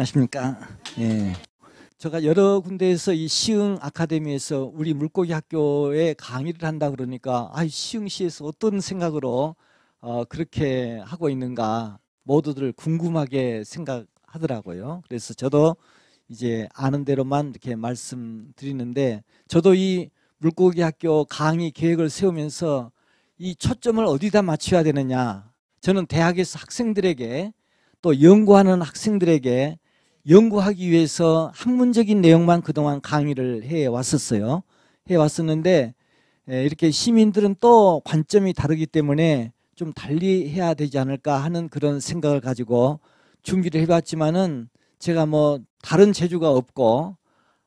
안녕하십니까. 예. 제가 여러 군데에서 이 시흥 아카데미에서 우리 물고기 학교에 강의를 한다 그러니까 아, 시흥시에서 어떤 생각으로 어, 그렇게 하고 있는가 모두들 궁금하게 생각하더라고요. 그래서 저도 이제 아는 대로만 이렇게 말씀드리는데 저도 이 물고기 학교 강의 계획을 세우면서 이 초점을 어디다 맞춰야 되느냐 저는 대학에서 학생들에게 또 연구하는 학생들에게 연구하기 위해서 학문적인 내용만 그동안 강의를 해 왔었어요. 해 왔었는데 이렇게 시민들은 또 관점이 다르기 때문에 좀 달리 해야 되지 않을까 하는 그런 생각을 가지고 준비를 해봤지만은 제가 뭐 다른 재주가 없고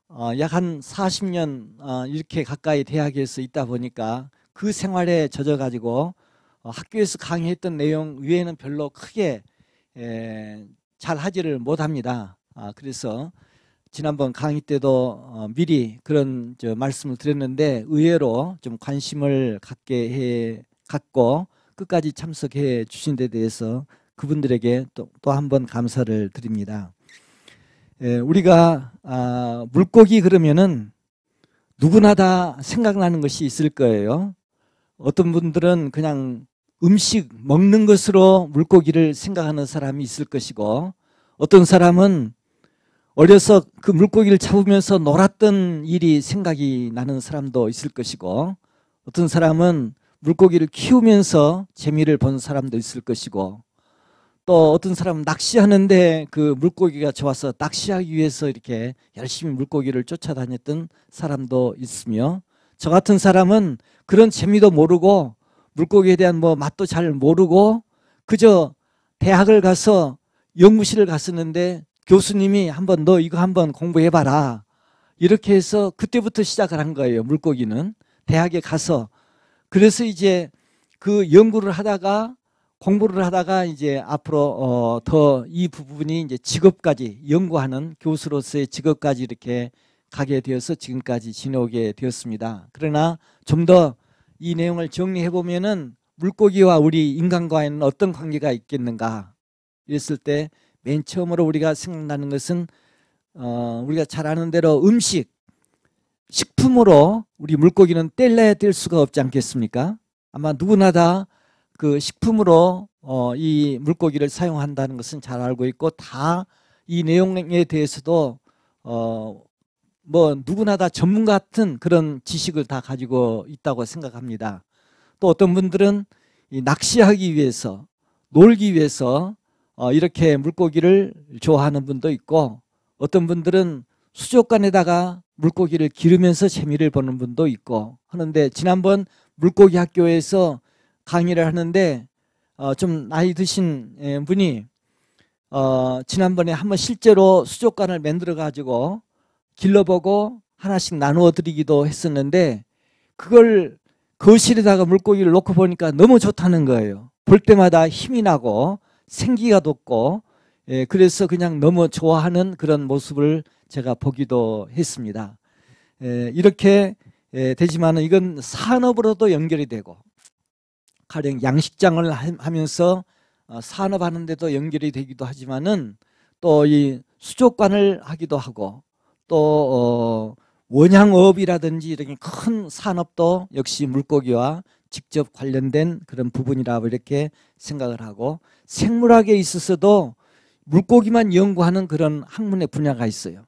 어, 약 한 40년 어, 이렇게 가까이 대학에서 있다 보니까 그 생활에 젖어가지고 어, 학교에서 강의했던 내용 외에는 별로 크게 잘 하지를 못합니다. 아, 그래서 지난번 강의 때도 어, 미리 그런 저 말씀을 드렸는데 의외로 좀 관심을 갖게 해 갖고 끝까지 참석해 주신 데 대해서 그분들에게 또또한번 감사를 드립니다. 예, 우리가 아, 물고기 그러면은 누구나 다 생각나는 것이 있을 거예요. 어떤 분들은 그냥 음식 먹는 것으로 물고기를 생각하는 사람이 있을 것이고 어떤 사람은 어려서 그 물고기를 잡으면서 놀았던 일이 생각이 나는 사람도 있을 것이고 어떤 사람은 물고기를 키우면서 재미를 본 사람도 있을 것이고 또 어떤 사람은 낚시하는데 그 물고기가 좋아서 낚시하기 위해서 이렇게 열심히 물고기를 쫓아다녔던 사람도 있으며 저 같은 사람은 그런 재미도 모르고 물고기에 대한 뭐 맛도 잘 모르고 그저 대학을 가서 연구실을 갔었는데 교수님이 한번 너 이거 한번 공부해봐라. 이렇게 해서 그때부터 시작을 한 거예요. 물고기는. 대학에 가서. 그래서 이제 그 연구를 하다가 공부를 하다가 이제 앞으로 어더이 부분이 이제 직업까지 연구하는 교수로서의 직업까지 이렇게 가게 되어서 지금까지 지내오게 되었습니다. 그러나 좀 더 이 내용을 정리해 보면은 물고기와 우리 인간과는 어떤 관계가 있겠는가 이랬을 때맨 처음으로 우리가 생각나는 것은 어, 우리가 잘 아는 대로 음식, 식품으로 우리 물고기는 뗄래야 뗄 수가 없지 않겠습니까? 아마 누구나 다 그 식품으로 어, 이 물고기를 사용한다는 것은 잘 알고 있고 다 이 내용에 대해서도 어, 뭐 누구나 다 전문 같은 그런 지식을 다 가지고 있다고 생각합니다. 또 어떤 분들은 낚시하기 위해서 놀기 위해서 어, 이렇게 물고기를 좋아하는 분도 있고 어떤 분들은 수족관에다가 물고기를 기르면서 재미를 보는 분도 있고 하는데 지난번 물고기 학교에서 강의를 하는데 어, 좀 나이 드신 예, 분이 어, 지난번에 한번 실제로 수족관을 만들어 가지고 길러보고 하나씩 나누어 드리기도 했었는데 그걸 거실에다가 물고기를 놓고 보니까 너무 좋다는 거예요. 볼 때마다 힘이 나고 생기가 돋고 예, 그래서 그냥 너무 좋아하는 그런 모습을 제가 보기도 했습니다. 예, 이렇게 예, 되지만 이건 산업으로도 연결이 되고 가령 양식장을 하면서 어, 산업하는데도 연결이 되기도 하지만은 또 이 수족관을 하기도 하고 또 어, 원양업이라든지 이런큰 산업도 역시 물고기와 직접 관련된 그런 부분이라고 이렇게 생각을 하고 생물학에 있어서도 물고기만 연구하는 그런 학문의 분야가 있어요.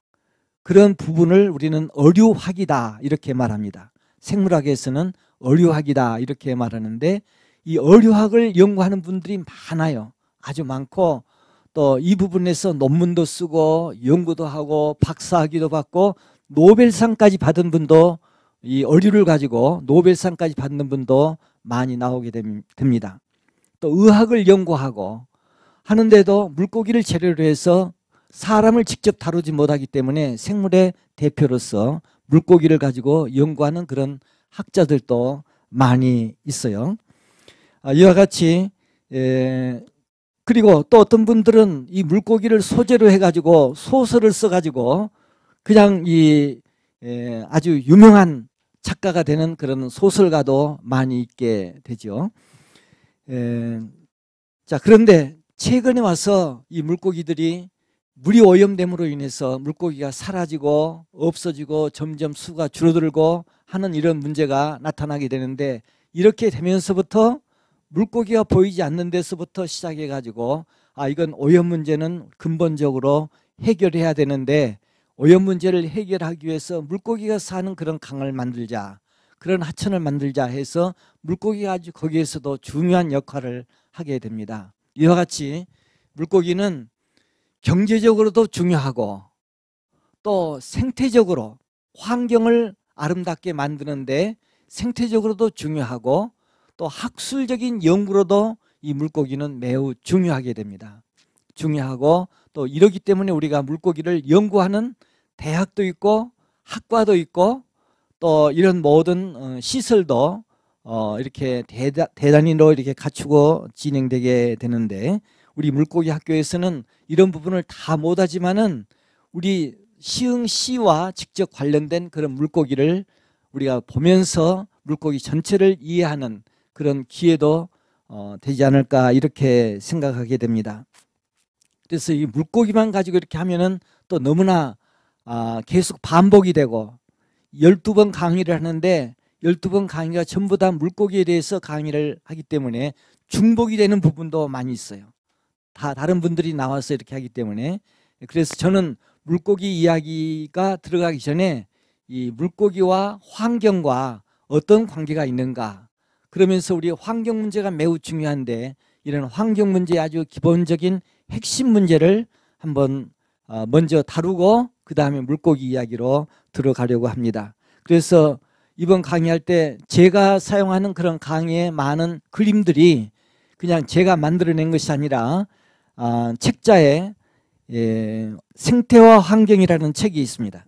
그런 부분을 우리는 어류학이다 이렇게 말합니다. 생물학에서는 어류학이다 이렇게 말하는데 이 어류학을 연구하는 분들이 많아요. 아주 많고 또 이 부분에서 논문도 쓰고 연구도 하고 박사학위도 받고 노벨상까지 받은 분도 이 어류를 가지고 노벨상까지 받는 분도 많이 나오게 됩니다. 또 의학을 연구하고 하는데도 물고기를 재료로 해서 사람을 직접 다루지 못하기 때문에 생물의 대표로서 물고기를 가지고 연구하는 그런 학자들도 많이 있어요. 아, 이와 같이 그리고 또 어떤 분들은 이 물고기를 소재로 해가지고 소설을 써가지고 그냥 이 아주 유명한 작가가 되는 그런 소설가도 많이 있게 되죠. 에, 자, 그런데 최근에 와서 이 물고기들이 물이 오염됨으로 인해서 물고기가 사라지고 없어지고 점점 수가 줄어들고 하는 이런 문제가 나타나게 되는데 이렇게 되면서부터 물고기가 보이지 않는 데서부터 시작해 가지고 아 이건 오염 문제는 근본적으로 해결해야 되는데 오염 문제를 해결하기 위해서 물고기가 사는 그런 강을 만들자 그런 하천을 만들자 해서 물고기가 아주 거기에서도 중요한 역할을 하게 됩니다. 이와 같이 물고기는 경제적으로도 중요하고 또 생태적으로 환경을 아름답게 만드는데 생태적으로도 중요하고 또 학술적인 연구로도 이 물고기는 매우 중요하게 됩니다. 중요하고 또 이러기 때문에 우리가 물고기를 연구하는 대학도 있고 학과도 있고 또 이런 모든 어, 시설도 어 이렇게 대다, 대단위로 이렇게 갖추고 진행되게 되는데 우리 물고기 학교에서는 이런 부분을 다 못하지만은 우리 시흥시와 직접 관련된 그런 물고기를 우리가 보면서 물고기 전체를 이해하는 그런 기회도 어, 되지 않을까 이렇게 생각하게 됩니다. 그래서 이 물고기만 가지고 이렇게 하면은 또 너무나 아, 계속 반복이 되고 12번 강의를 하는데 12번 강의가 전부 다 물고기에 대해서 강의를 하기 때문에 중복이 되는 부분도 많이 있어요. 다 다른 분들이 나와서 이렇게 하기 때문에 그래서 저는 물고기 이야기가 들어가기 전에 이 물고기와 환경과 어떤 관계가 있는가 그러면서 우리 환경 문제가 매우 중요한데 이런 환경 문제 아주 기본적인 핵심 문제를 한번 어, 먼저 다루고 그 다음에 물고기 이야기로 들어가려고 합니다. 그래서 이번 강의할 때 제가 사용하는 그런 강의의 많은 그림들이 그냥 제가 만들어낸 것이 아니라 아, 책자에 예, 생태와 환경이라는 책이 있습니다.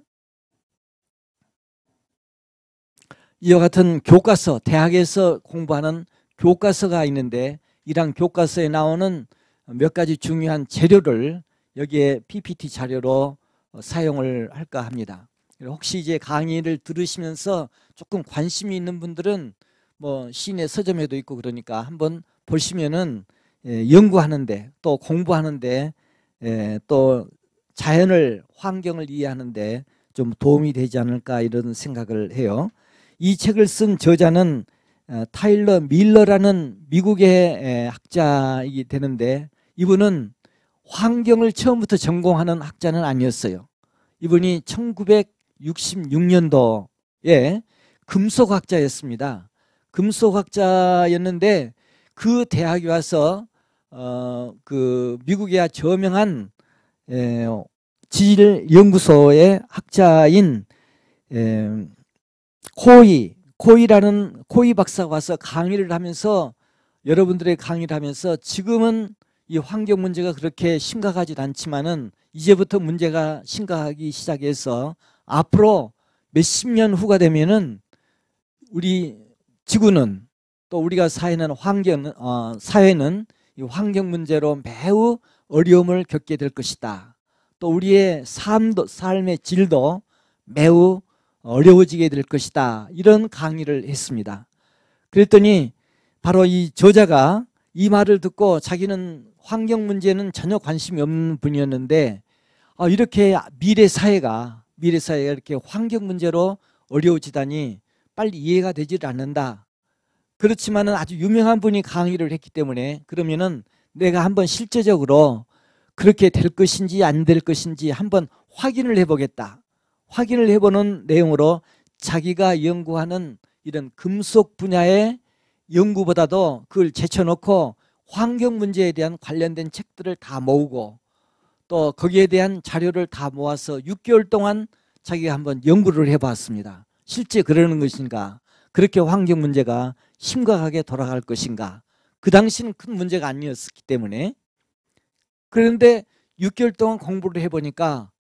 이와 같은 교과서, 대학에서 공부하는 교과서가 있는데 이랑 교과서에 나오는 몇 가지 중요한 재료를 여기에 PPT 자료로 어, 사용을 할까 합니다. 혹시 이제 강의를 들으시면서 조금 관심이 있는 분들은 뭐시내 서점에도 있고 그러니까 한번 보시면은 예, 연구하는데 또 공부하는데 예, 또 자연을 환경을 이해하는데 좀 도움이 되지 않을까 이런 생각을 해요. 이 책을 쓴 저자는 어, 타일러 밀러라는 미국의 예, 학자이 되는데 이분은 환경을 처음부터 전공하는 학자는 아니었어요. 이분이 1966년도에 금속학자였습니다. 금속학자였는데 그 대학에 와서 어, 그 미국의 저명한 에, 지질 연구소의 학자인 에, 코이 코이라는 코이 박사가 와서 강의를 하면서 여러분들의 강의를 하면서 지금은 이 환경 문제가 그렇게 심각하지 않지만은 이제부터 문제가 심각하기 시작해서 앞으로 몇 십 년 후가 되면은 우리 지구는 또 우리가 사회는 환경 어, 사회는 이 환경 문제로 매우 어려움을 겪게 될 것이다. 또 우리의 삶도 삶의 질도 매우 어려워지게 될 것이다. 이런 강의를 했습니다. 그랬더니 바로 이 저자가 이 말을 듣고 자기는 환경 문제는 전혀 관심이 없는 분이었는데 아, 이렇게 미래 사회가 미래 사회가 이렇게 환경 문제로 어려워지다니 빨리 이해가 되질 않는다. 그렇지만은 아주 유명한 분이 강의를 했기 때문에 그러면은 내가 한번 실제적으로 그렇게 될 것인지 안 될 것인지 한번 확인을 해보겠다. 확인을 해보는 내용으로 자기가 연구하는 이런 금속 분야의 연구보다도 그걸 제쳐놓고 환경 문제에 대한 관련된 책들을 다 모으고 또 거기에 대한 자료를 다 모아서 6개월 동안 자기가 한번 연구를 해봤습니다. 실제 그러는 것인가? 그렇게 환경 문제가 심각하게 돌아갈 것인가? 그 당시는 큰 문제가 아니었기 때문에 그런데 6개월 동안 공부를 해보니까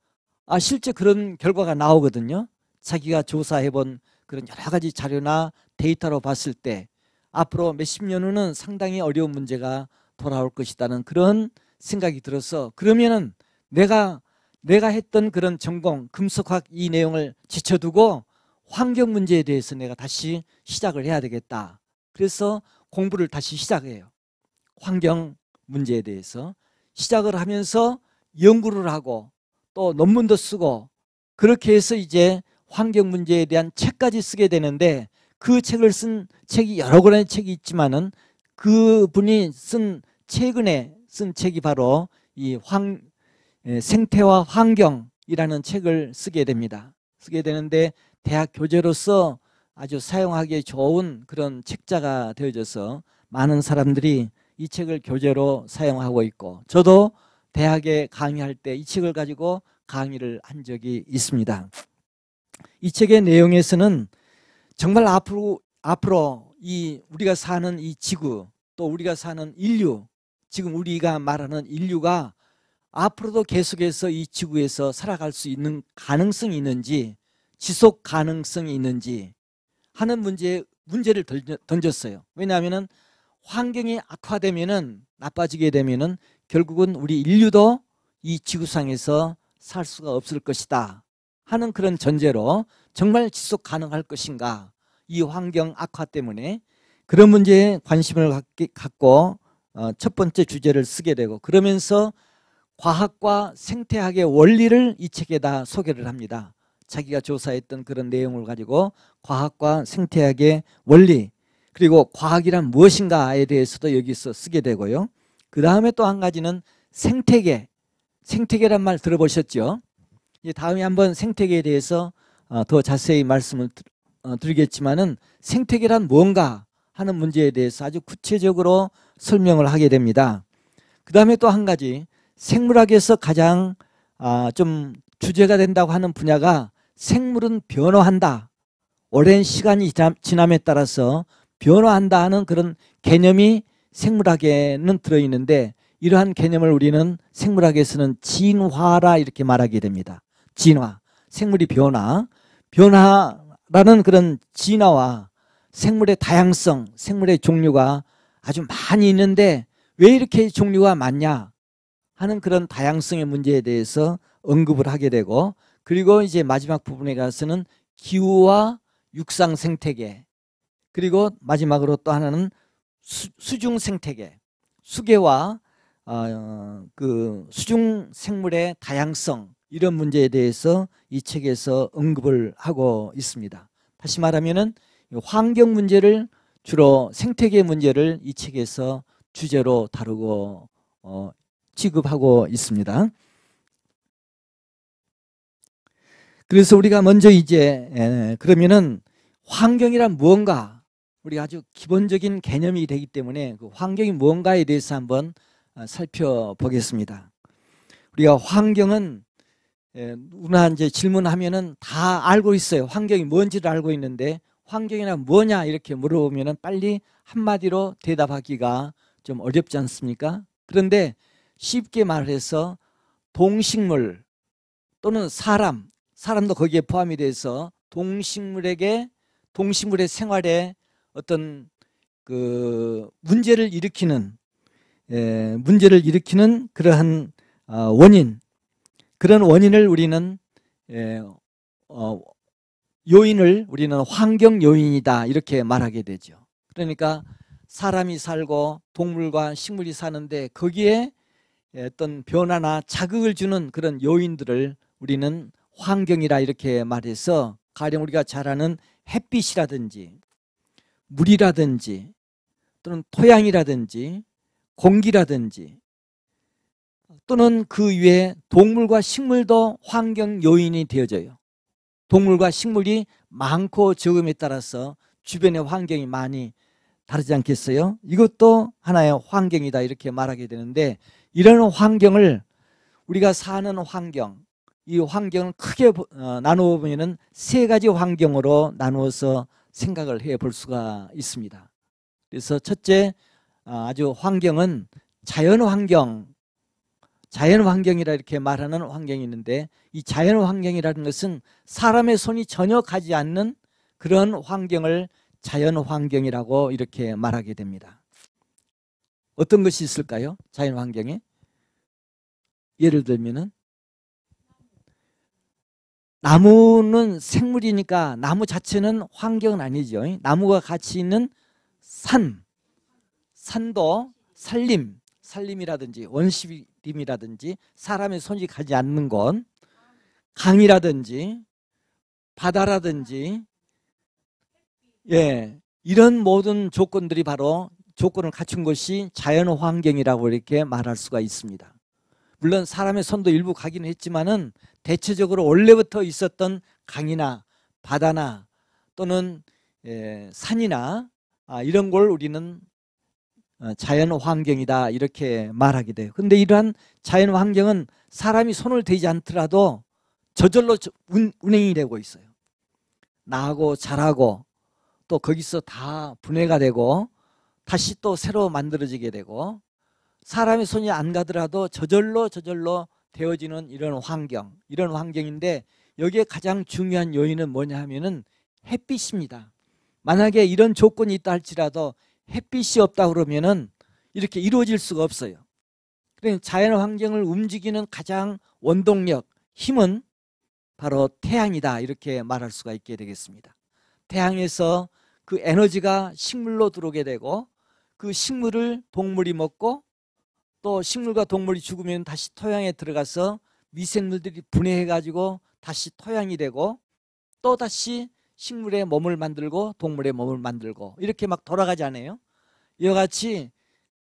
아 실제 그런 결과가 나오거든요. 자기가 조사해본 그런 여러 가지 자료나 데이터로 봤을 때 앞으로 몇 십 년 후는 상당히 어려운 문제가 돌아올 것이다는 그런 생각이 들어서 그러면은 내가 내가 했던 그런 전공 금속학 이 내용을 제쳐두고 환경 문제에 대해서 내가 다시 시작을 해야 되겠다. 그래서 공부를 다시 시작해요. 환경 문제에 대해서 시작을 하면서 연구를 하고 또 논문도 쓰고 그렇게 해서 이제 환경 문제에 대한 책까지 쓰게 되는데 그 책을 쓴 책이 여러 권의 책이 있지만은 그분이 쓴 최근에 쓴 책이 바로 이 황, 생태와 환경이라는 책을 쓰게 됩니다. 쓰게 되는데 대학 교재로서 아주 사용하기 좋은 그런 책자가 되어져서 많은 사람들이 이 책을 교재로 사용하고 있고 저도 대학에 강의할 때 이 책을 가지고 강의를 한 적이 있습니다. 이 책의 내용에서는 정말 앞으로 앞으로 이 우리가 사는 이 지구 또 우리가 사는 인류 지금 우리가 말하는 인류가 앞으로도 계속해서 이 지구에서 살아갈 수 있는 가능성이 있는지 지속 가능성이 있는지 하는 문제 문제를 던졌어요. 왜냐하면은 환경이 악화되면은 나빠지게 되면은 결국은 우리 인류도 이 지구상에서 살 수가 없을 것이다. 하는 그런 전제로 정말 지속 가능할 것인가 이 환경 악화 때문에 그런 문제에 관심을 갖기, 갖고 어, 첫 번째 주제를 쓰게 되고 그러면서 과학과 생태학의 원리를 이 책에다 소개를 합니다. 자기가 조사했던 그런 내용을 가지고 과학과 생태학의 원리 그리고 과학이란 무엇인가에 대해서도 여기서 쓰게 되고요. 그 다음에 또 한 가지는 생태계 생태계란 말 들어보셨죠? 이제 다음에 한번 생태계에 대해서 어, 더 자세히 말씀을 어, 드리겠지만은 생태계란 뭔가 하는 문제에 대해서 아주 구체적으로 설명을 하게 됩니다. 그 다음에 또 한 가지 생물학에서 가장 아, 좀 주제가 된다고 하는 분야가 생물은 변화한다. 오랜 시간이 지남에 따라서 변화한다 하는 그런 개념이 생물학에는 들어있는데 이러한 개념을 우리는 생물학에서는 진화라 이렇게 말하게 됩니다. 진화, 생물의 변화, 변화라는 그런 진화와 생물의 다양성, 생물의 종류가 아주 많이 있는데 왜 이렇게 종류가 많냐 하는 그런 다양성의 문제에 대해서 언급을 하게 되고 그리고 이제 마지막 부분에 가서는 기후와 육상 생태계 그리고 마지막으로 또 하나는 수, 중 생태계 수계와 어, 그 수중 생물의 다양성 이런 문제에 대해서 이 책에서 언급을 하고 있습니다. 다시 말하면은 환경 문제를 주로 생태계 문제를 이 책에서 주제로 다루고 어, 취급하고 있습니다. 그래서 우리가 먼저 이제 에, 그러면은 환경이란 무언가 우리 아주 기본적인 개념이 되기 때문에 그 환경이 무언가에 대해서 한번 어, 살펴보겠습니다. 우리가 환경은 예, 누나 이제 질문하면은 다 알고 있어요. 환경이 뭔지를 알고 있는데 환경이나 뭐냐 이렇게 물어보면은 빨리 한마디로 대답하기가 좀 어렵지 않습니까? 그런데 쉽게 말해서 동식물 또는 사람, 사람도 거기에 포함이 돼서 동식물에게 동식물의 생활에 어떤 그 문제를 일으키는 예, 문제를 일으키는 그러한 아, 원인 그런 원인을 우리는 예, 어, 요인을 우리는 환경 요인이다 이렇게 말하게 되죠. 그러니까 사람이 살고 동물과 식물이 사는데 거기에 예, 어떤 변화나 자극을 주는 그런 요인들을 우리는 환경이라 이렇게 말해서 가령 우리가 잘 아는 햇빛이라든지 물이라든지 또는 토양이라든지 공기라든지 또는 그 위에 동물과 식물도 환경 요인이 되어져요. 동물과 식물이 많고 적음에 따라서 주변의 환경이 많이 다르지 않겠어요? 이것도 하나의 환경이다 이렇게 말하게 되는데 이런 환경을 우리가 사는 환경 이 환경을 크게 어, 나누어 보면 은세 가지 환경으로 나누어서 생각을 해 볼 수가 있습니다. 그래서 첫째 아, 아주 환경은 자연 환경 자연 환경이라 이렇게 말하는 환경이 있는데 이 자연 환경이라는 것은 사람의 손이 전혀 가지 않는 그런 환경을 자연 환경이라고 이렇게 말하게 됩니다. 어떤 것이 있을까요? 자연 환경에 예를 들면은 나무는 생물이니까 나무 자체는 환경은 아니죠. 나무가 같이 있는 산, 산도 산림, 산림이라든지 원시 그이라든지 사람의 손이 가지 않는 건 강이라든지 바다라든지 예 이런 모든 조건들이 바로 조건을 갖춘 것이 자연 환경이라고 이렇게 말할 수가 있습니다. 물론 사람의 손도 일부 가기는 했지만은 대체적으로 원래부터 있었던 강이나 바다나 또는 예, 산이나 아, 이런 걸 우리는 어, 자연 환경이다 이렇게 말하게 돼요. 근데 이러한 자연 환경은 사람이 손을 대지 않더라도 저절로 운, 운행이 되고 있어요. 나하고 자라고 또 거기서 다 분해가 되고 다시 또 새로 만들어지게 되고 사람이 손이 안 가더라도 저절로 저절로 되어지는 이런 환경, 이런 환경인데 여기에 가장 중요한 요인은 뭐냐 하면은 햇빛입니다. 만약에 이런 조건이 있다 할지라도 햇빛이 없다 그러면은 이렇게 이루어질 수가 없어요. 그러니 자연 환경을 움직이는 가장 원동력, 힘은 바로 태양이다. 이렇게 말할 수가 있게 되겠습니다. 태양에서 그 에너지가 식물로 들어오게 되고 그 식물을 동물이 먹고 또 식물과 동물이 죽으면 다시 토양에 들어가서 미생물들이 분해해가지고 다시 토양이 되고 또 다시 식물의 몸을 만들고 동물의 몸을 만들고 이렇게 막 돌아가지 않아요? 이와 같이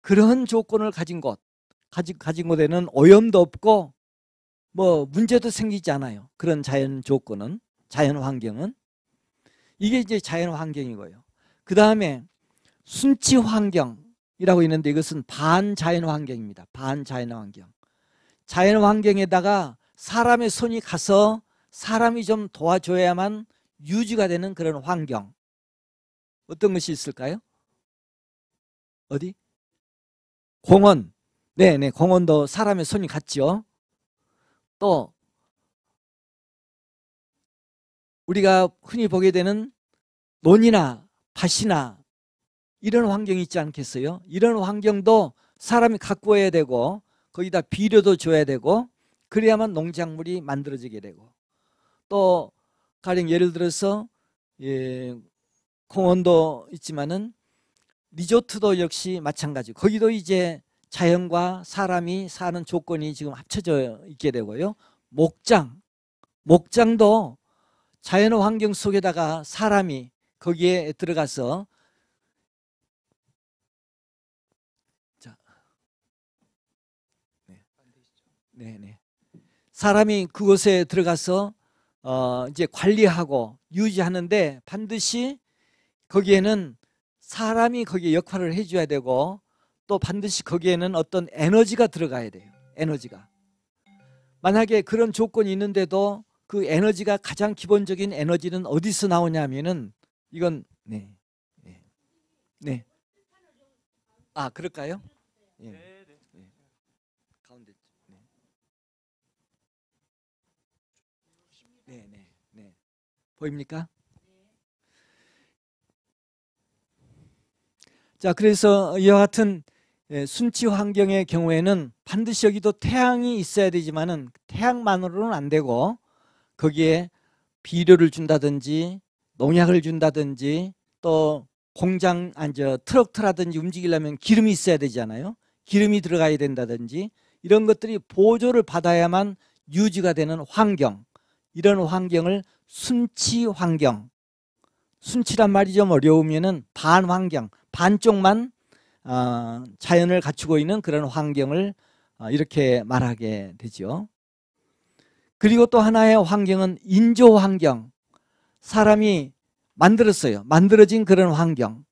그런 조건을 가진 곳, 가지, 가진 곳에는 오염도 없고 뭐 문제도 생기지 않아요. 그런 자연 조건은, 자연 환경은. 이게 이제 자연 환경이고요. 그 다음에 순치 환경이라고 있는데 이것은 반자연 환경입니다. 반자연 환경. 자연 환경에다가 사람의 손이 가서 사람이 좀 도와줘야만 유지가 되는 그런 환경 어떤 것이 있을까요? 어디? 공원. 네, 네. 공원도 사람의 손이 갔죠. 또 우리가 흔히 보게 되는 논이나 밭이나 이런 환경이 있지 않겠어요? 이런 환경도 사람이 갖고 와야 되고 거기다 비료도 줘야 되고 그래야만 농작물이 만들어지게 되고 또 가령 예를 들어서 예, 공원도 있지만은 리조트도 역시 마찬가지. 거기도 이제 자연과 사람이 사는 조건이 지금 합쳐져 있게 되고요. 목장, 목장도 자연 환경 속에다가 사람이 거기에 들어가서 자, 네, 네, 네. 사람이 그곳에 들어가서 어, 이제 관리하고 유지하는데 반드시 거기에는 사람이 거기에 역할을 해줘야 되고 또 반드시 거기에는 어떤 에너지가 들어가야 돼요. 에너지가. 만약에 그런 조건이 있는데도 그 에너지가 가장 기본적인 에너지는 어디서 나오냐면은 이건 네. 네. 네. 아, 그럴까요? 예. 보입니까? 자, 그래서 이와 같은 예, 순치 환경의 경우에는 반드시 여기도 태양이 있어야 되지만은 태양만으로는 안 되고 거기에 비료를 준다든지 농약을 준다든지 또 공장 안저 아, 트럭트라든지 움직이려면 기름이 있어야 되잖아요. 기름이 들어가야 된다든지 이런 것들이 보조를 받아야만 유지가 되는 환경 이런 환경을 순치 환경 순치란 말이 좀 어려우면은 반환경 반쪽만 어, 자연을 갖추고 있는 그런 환경을 어, 이렇게 말하게 되죠. 그리고 또 하나의 환경은 인조 환경 사람이 만들었어요. 만들어진 그런 환경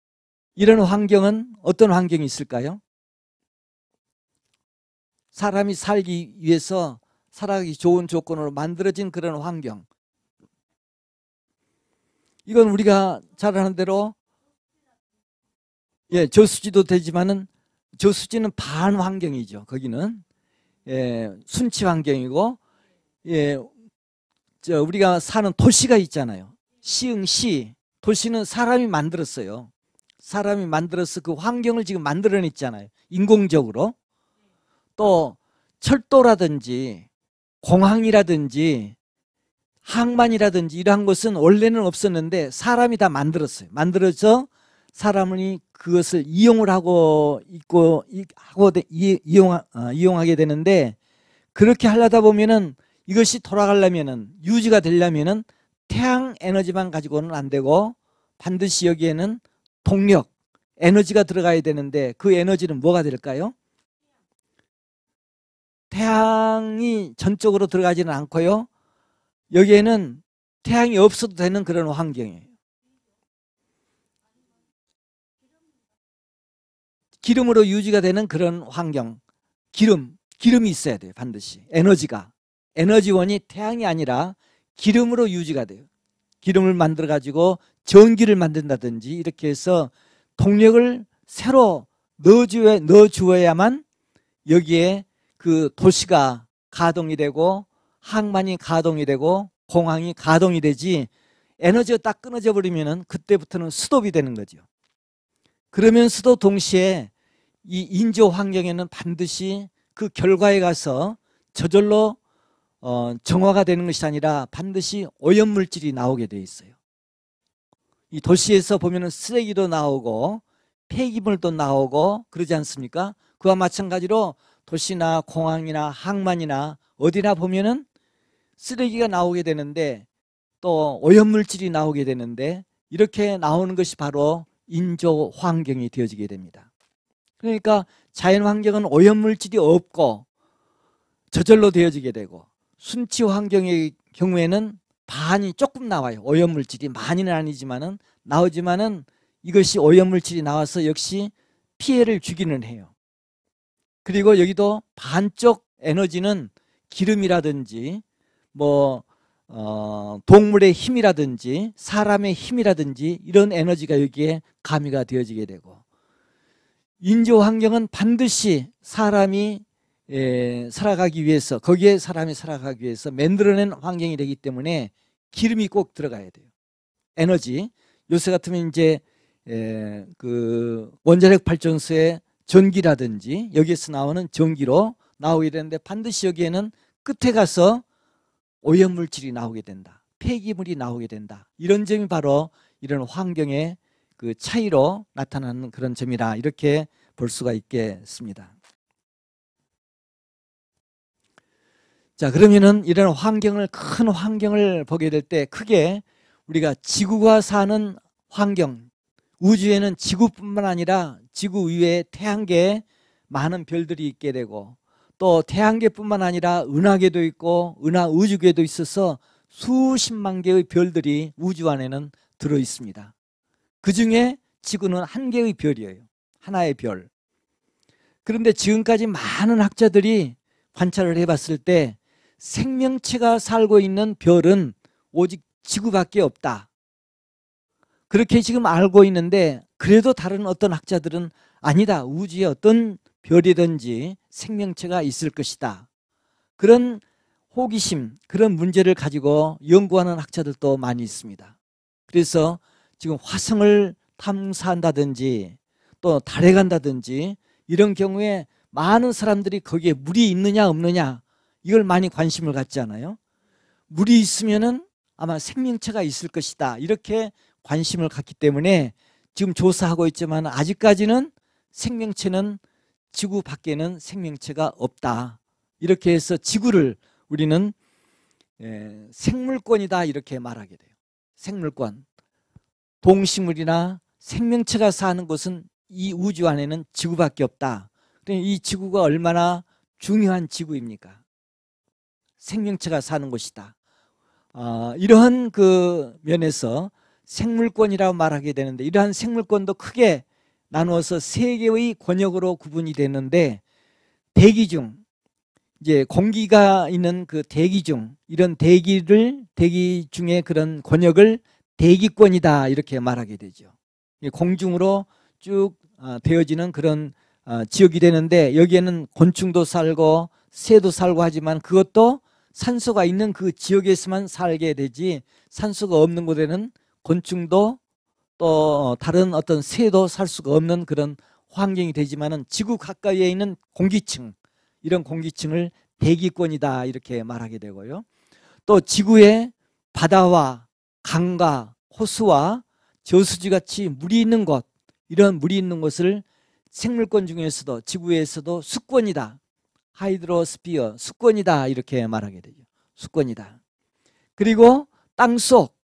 이런 환경은 어떤 환경이 있을까요? 사람이 살기 위해서 살아가기 좋은 조건으로 만들어진 그런 환경. 이건 우리가 잘 아는 대로 예, 저수지도 되지만은 저수지는 반환경이죠. 거기는 예, 순치 환경이고 예, 저 우리가 사는 도시가 있잖아요. 시흥시 도시는 사람이 만들었어요. 사람이 만들어서 그 환경을 지금 만들어냈잖아요. 인공적으로. 또 철도라든지 공항이라든지 항만이라든지 이러한 것은 원래는 없었는데 사람이 다 만들었어요. 만들어서 사람이 그것을 이용을 하고 있고 하고 이, 용 어, 이용하게 되는데 그렇게 하려다 보면은 이것이 돌아가려면은 유지가 되려면은 태양 에너지만 가지고는 안 되고 반드시 여기에는 동력 에너지가 들어가야 되는데 그 에너지는 뭐가 될까요? 태양이 전적으로 들어가지는 않고요. 여기에는 태양이 없어도 되는 그런 환경이에요. 기름으로 유지가 되는 그런 환경. 기름, 기름이 있어야 돼요, 반드시. 에너지가. 에너지원이 태양이 아니라 기름으로 유지가 돼요. 기름을 만들어 가지고 전기를 만든다든지 이렇게 해서 동력을 새로 넣어주어야만 여기에 그 도시가 가동이 되고 항만이 가동이 되고 공항이 가동이 되지 에너지가 딱 끊어져 버리면은 그때부터는 수톱이 되는 거죠. 그러면서도 동시에 이 인조 환경에는 반드시 그 결과에 가서 저절로 어, 정화가 되는 것이 아니라 반드시 오염 물질이 나오게 돼 있어요. 이 도시에서 보면은 쓰레기도 나오고 폐기물도 나오고 그러지 않습니까? 그와 마찬가지로 도시나 공항이나 항만이나 어디나 보면은 쓰레기가 나오게 되는데 또 오염물질이 나오게 되는데 이렇게 나오는 것이 바로 인조 환경이 되어지게 됩니다. 그러니까 자연 환경은 오염물질이 없고 저절로 되어지게 되고 순치 환경의 경우에는 반이 조금 나와요. 오염물질이 많이는 아니지만은 나오지만은 이것이 오염물질이 나와서 역시 피해를 주기는 해요. 그리고 여기도 반쪽 에너지는 기름이라든지 뭐 어, 동물의 힘이라든지 사람의 힘이라든지 이런 에너지가 여기에 가미가 되어지게 되고 인조 환경은 반드시 사람이 에, 예, 살아가기 위해서 거기에 사람이 살아가기 위해서 만들어낸 환경이 되기 때문에 기름이 꼭 들어가야 돼요. 에너지 요새 같으면 이제 에, 예, 그 원자력 발전소에 전기라든지 여기에서 나오는 전기로 나오게 되는데 반드시 여기에는 끝에 가서 오염물질이 나오게 된다. 폐기물이 나오게 된다. 이런 점이 바로 이런 환경의 그 차이로 나타나는 그런 점이라 이렇게 볼 수가 있겠습니다. 자, 그러면은 이런 환경을 큰 환경을 보게 될 때 크게 우리가 지구가 사는 환경, 우주에는 지구뿐만 아니라 지구 위에 태양계에 많은 별들이 있게 되고 또 태양계뿐만 아니라 은하계도 있고 은하 우주계도 있어서 수십만 개의 별들이 우주 안에는 들어 있습니다. 그 중에 지구는 한 개의 별이에요. 하나의 별. 그런데 지금까지 많은 학자들이 관찰을 해봤을 때 생명체가 살고 있는 별은 오직 지구밖에 없다. 그렇게 지금 알고 있는데 그래도 다른 어떤 학자들은 아니다. 우주에 어떤 별이든지 생명체가 있을 것이다. 그런 호기심, 그런 문제를 가지고 연구하는 학자들도 많이 있습니다. 그래서 지금 화성을 탐사한다든지 또 달에 간다든지 이런 경우에 많은 사람들이 거기에 물이 있느냐 없느냐 이걸 많이 관심을 갖지 않아요? 물이 있으면은 아마 생명체가 있을 것이다. 이렇게 관심을 갖기 때문에 지금 조사하고 있지만 아직까지는 생명체는 지구 밖에는 생명체가 없다. 이렇게 해서 지구를 우리는 예, 생물권이다 이렇게 말하게 돼요. 생물권. 동식물이나 생명체가 사는 곳은 이 우주 안에는 지구밖에 없다. 그러니까 이 지구가 얼마나 중요한 지구입니까? 생명체가 사는 곳이다. 어, 이러한 그 면에서 생물권이라고 말하게 되는데 이러한 생물권도 크게 나누어서 세 개의 권역으로 구분이 되는데 대기 중 이제 공기가 있는 그 대기 중 이런 대기를 대기 중에 그런 권역을 대기권이다 이렇게 말하게 되죠. 공중으로 쭉 어, 되어지는 그런 어, 지역이 되는데 여기에는 곤충도 살고 새도 살고 하지만 그것도 산소가 있는 그 지역에서만 살게 되지 산소가 없는 곳에는 곤충도 또 다른 어떤 새도 살 수가 없는 그런 환경이 되지만은 지구 가까이에 있는 공기층 이런 공기층을 대기권이다 이렇게 말하게 되고요. 또 지구의 바다와 강과 호수와 저수지 같이 물이 있는 곳 이런 물이 있는 곳을 생물권 중에서도 지구에서도 수권이다. 하이드로스피어 수권이다 이렇게 말하게 되죠. 수권이다. 그리고 땅속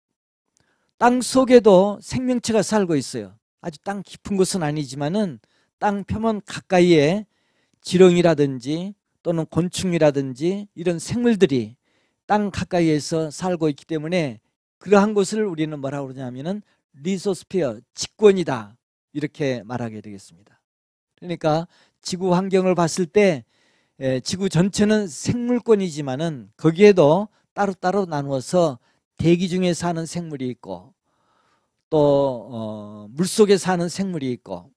땅 속에도 생명체가 살고 있어요. 아주 땅 깊은 곳은 아니지만은 땅 표면 가까이에 지렁이라든지 또는 곤충이라든지 이런 생물들이 땅 가까이에서 살고 있기 때문에 그러한 것을 우리는 뭐라고 그러냐면은 리소스피어 직권이다 이렇게 말하게 되겠습니다. 그러니까 지구 환경을 봤을 때 예, 지구 전체는 생물권이지만은 거기에도 따로따로 나누어서 대기 중에 사는 생물이 있고 또 어, 물속에 사는 생물이 있고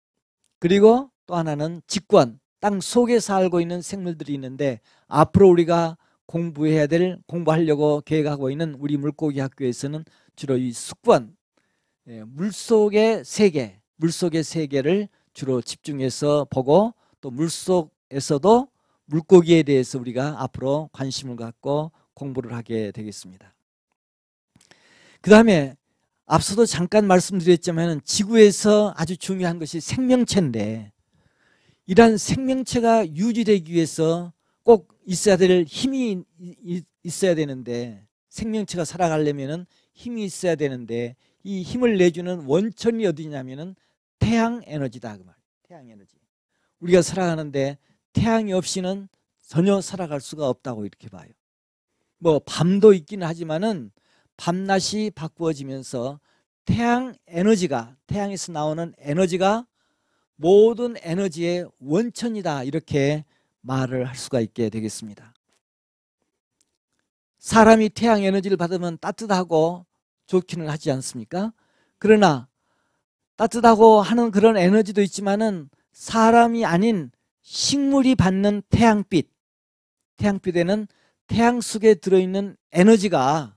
그리고 또 하나는 직관땅 속에 살고 있는 생물들이 있는데 앞으로 우리가 공부해야 될 공부하려고 계획하고 있는 우리 물고기 학교에서는 주로 이 숙권 예, 물속의 세계 물속의 세계를 주로 집중해서 보고 또 물속에서도 물고기에 대해서 우리가 앞으로 관심을 갖고 공부를 하게 되겠습니다. 그 다음에 앞서도 잠깐 말씀드렸지만 지구에서 아주 중요한 것이 생명체인데 이러한 생명체가 유지되기 위해서 꼭 있어야 될 힘이 있어야 되는데 생명체가 살아가려면 힘이 있어야 되는데 이 힘을 내주는 원천이 어디냐면은 태양 에너지다 그 말. 태양 에너지. 우리가 살아가는데 태양이 없이는 전혀 살아갈 수가 없다고 이렇게 봐요. 뭐 밤도 있긴 하지만은 밤낮이 바꾸어지면서 태양 에너지가 태양에서 나오는 에너지가 모든 에너지의 원천이다 이렇게 말을 할 수가 있게 되겠습니다. 사람이 태양 에너지를 받으면 따뜻하고 좋기는 하지 않습니까? 그러나 따뜻하고 하는 그런 에너지도 있지만은 사람이 아닌 식물이 받는 태양빛, 태양빛에는 태양 속에 들어있는 에너지가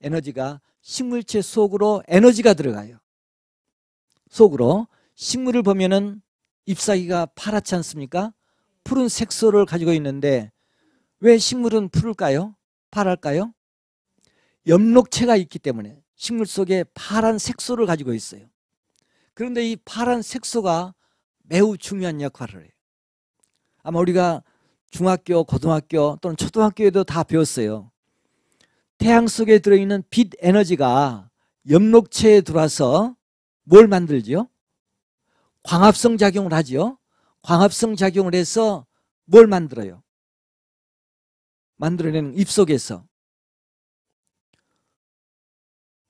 에너지가 식물체 속으로 에너지가 들어가요. 속으로 식물을 보면은 잎사귀가 파랗지 않습니까? 푸른 색소를 가지고 있는데 왜 식물은 푸를까요? 파랄까요? 엽록체가 있기 때문에 식물 속에 파란 색소를 가지고 있어요. 그런데 이 파란 색소가 매우 중요한 역할을 해요. 아마 우리가 중학교, 고등학교 또는 초등학교에도 다 배웠어요. 태양 속에 들어있는 빛 에너지가 엽록체에 들어와서 뭘 만들지요? 광합성 작용을 하지요. 광합성 작용을 해서 뭘 만들어요? 만들어내는 입속에서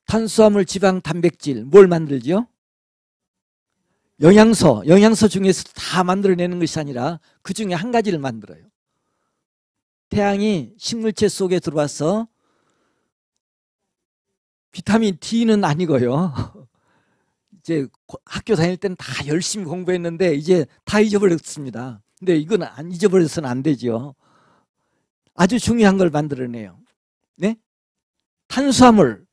탄수화물, 지방, 단백질 뭘 만들지요? 영양소, 영양소 중에서도 다 만들어내는 것이 아니라 그 중에 한 가지를 만들어요. 태양이 식물체 속에 들어와서 비타민 D는 아니고요. 이제 학교 다닐 때는 다 열심히 공부했는데 이제 다 잊어버렸습니다. 근데 이건 안 잊어버려서는 안 되죠. 아주 중요한 걸 만들어내요. 네? 탄수화물.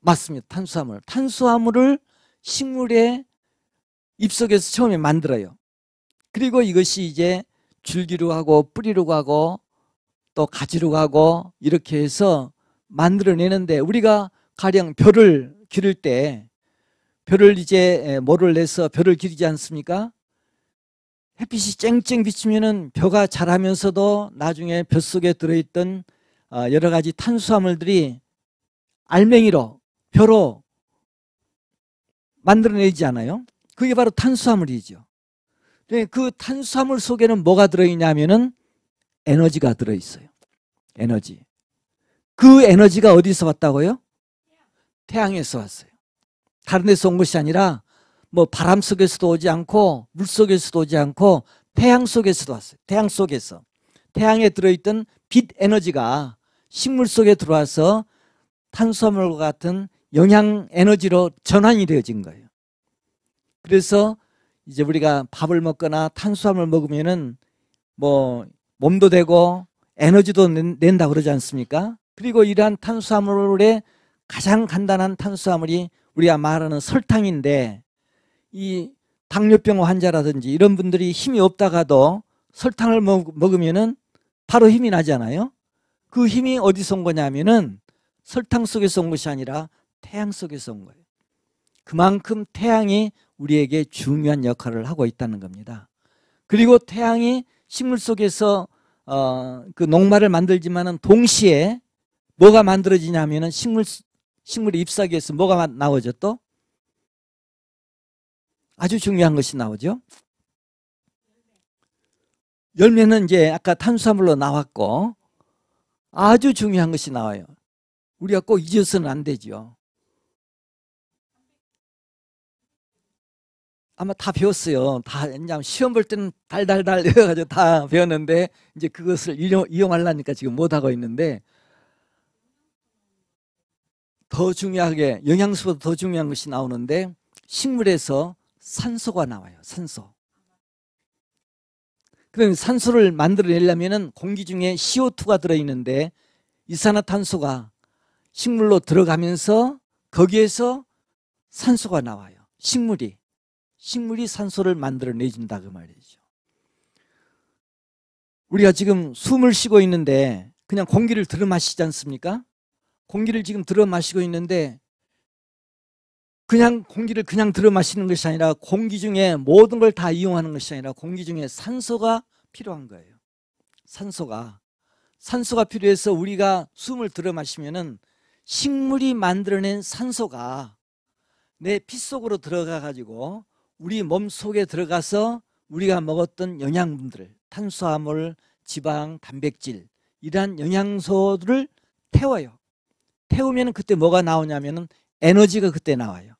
맞습니다. 탄수화물. 탄수화물을 식물의 입속에서 처음에 만들어요. 그리고 이것이 이제 줄기로 하고 뿌리로 가고 또 가지로 가고 이렇게 해서 만들어내는데 우리가 가령 벼를 기를 때 벼를 이제 모를 내서 벼를 기르지 않습니까? 햇빛이 쨍쨍 비치면은 벼가 자라면서도 나중에 벼 속에 들어있던 어, 여러 가지 탄수화물들이 알맹이로 벼로 만들어내지 않아요? 그게 바로 탄수화물이죠. 네, 그 탄수화물 속에는 뭐가 들어있냐면은 에너지가 들어있어요. 에너지. 그 에너지가 어디서 왔다고요? 태양에서 왔어요. 다른 데서 온 것이 아니라 뭐 바람 속에서도 오지 않고 물 속에서도 오지 않고 태양 속에서도 왔어요. 태양 속에서. 태양에 들어있던 빛 에너지가 식물 속에 들어와서 탄수화물과 같은 영양 에너지로 전환이 되어진 거예요. 그래서 이제 우리가 밥을 먹거나 탄수화물 먹으면은 뭐 몸도 되고 에너지도 낸, 다 그러지 않습니까? 그리고 이러한 탄수화물의 가장 간단한 탄수화물이 우리가 말하는 설탕인데 이 당뇨병 환자라든지 이런 분들이 힘이 없다가도 설탕을 먹, 먹으면은 바로 힘이 나잖아요. 그 힘이 어디서 온 거냐면은 설탕 속에서 온 것이 아니라 태양 속에서 온 거예요. 그만큼 태양이 우리에게 중요한 역할을 하고 있다는 겁니다. 그리고 태양이 식물 속에서 어, 그 녹말을 만들지만은 동시에 뭐가 만들어지냐면은 식물 식물이 잎사귀에 서 뭐가 나오죠 또 아주 중요한 것이 나오죠. 열매는 이제 아까 탄수화물로 나왔고 아주 중요한 것이 나와요. 우리가 꼭 잊어서는 안 되죠. 아마 다 배웠어요. 다 왜냐하면 시험 볼 때는 달달달 이래가지고 다 배웠는데 이제 그것을 이용, 이용하려니까 지금 못 하고 있는데 더 중요하게 영양소보다 더 중요한 것이 나오는데 식물에서 산소가 나와요. 산소. 그럼 산소를 만들어내려면 공기 중에 CO2가 들어있는데 이산화탄소가 식물로 들어가면서 거기에서 산소가 나와요. 식물이. 식물이 산소를 만들어내준다 그 말이죠. 우리가 지금 숨을 쉬고 있는데 그냥 공기를 들어 마시지 않습니까? 공기를 지금 들어 마시고 있는데 그냥 공기를 그냥 들어 마시는 것이 아니라 공기 중에 모든 걸 다 이용하는 것이 아니라 공기 중에 산소가 필요한 거예요. 산소가 산소가 필요해서 우리가 숨을 들어 마시면은 식물이 만들어낸 산소가 내 피 속으로 들어가 가지고 우리 몸 속에 들어가서 우리가 먹었던 영양분들 탄수화물, 지방, 단백질 이러한 영양소를 태워요. 태우면 그때 뭐가 나오냐면 에너지가 그때 나와요.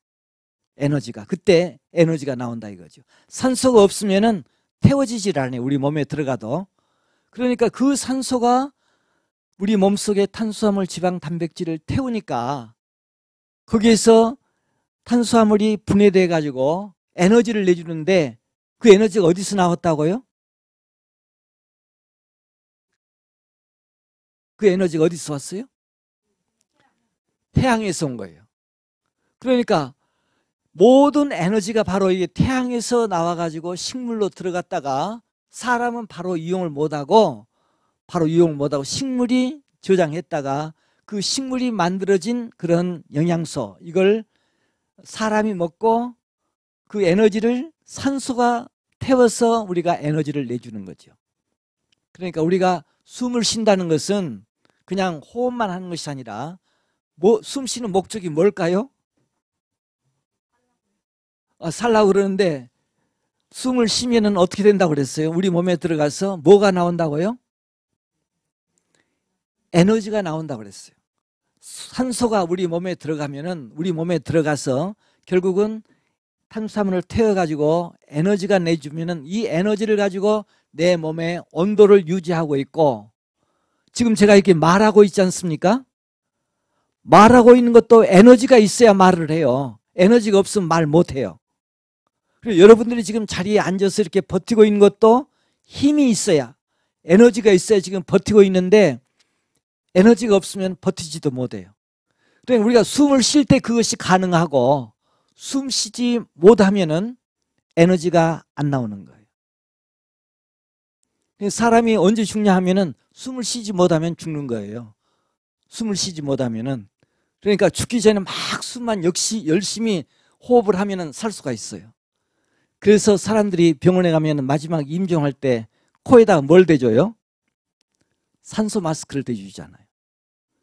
에너지가 그때 에너지가 나온다 이거죠. 산소가 없으면은 태워지질 않아요. 우리 몸에 들어가도. 그러니까 그 산소가 우리 몸속에 탄수화물, 지방, 단백질을 태우니까 거기에서 탄수화물이 분해돼 가지고 에너지를 내주는데 그 에너지가 어디서 나왔다고요? 그 에너지가 어디서 왔어요? 태양에서 온 거예요. 그러니까 모든 에너지가 바로 이게 태양에서 나와가지고 식물로 들어갔다가 사람은 바로 이용을 못하고 바로 이용을 못하고 식물이 저장했다가 그 식물이 만들어진 그런 영양소 이걸 사람이 먹고 그 에너지를 산소가 태워서 우리가 에너지를 내주는 거죠. 그러니까 우리가 숨을 쉰다는 것은 그냥 호흡만 하는 것이 아니라 뭐, 숨 쉬는 목적이 뭘까요? 아, 살라 고 그러는데 숨을 쉬면 어떻게 된다고 그랬어요? 우리 몸에 들어가서 뭐가 나온다고요? 에너지가 나온다고 그랬어요. 산소가 우리 몸에 들어가면은 우리 몸에 들어가서 결국은 탄수화물을 태워 가지고 에너지가 내주면은 이 에너지를 가지고 내 몸의 온도를 유지하고 있고 지금 제가 이렇게 말하고 있지 않습니까? 말하고 있는 것도 에너지가 있어야 말을 해요. 에너지가 없으면 말 못해요. 그리고 여러분들이 지금 자리에 앉아서 이렇게 버티고 있는 것도 힘이 있어야 에너지가 있어야 지금 버티고 있는데 에너지가 없으면 버티지도 못해요. 그러니까 우리가 숨을 쉴 때 그것이 가능하고 숨 쉬지 못하면은 에너지가 안 나오는 거예요. 그러니까 사람이 언제 죽냐 하면은 숨을 쉬지 못하면 죽는 거예요. 숨을 쉬지 못하면은 그러니까 죽기 전에 막 숨만 역시 열심히 호흡을 하면 은살 수가 있어요. 그래서 사람들이 병원에 가면 마지막 임종할 때코에다뭘 대줘요? 산소 마스크를 대주잖아요.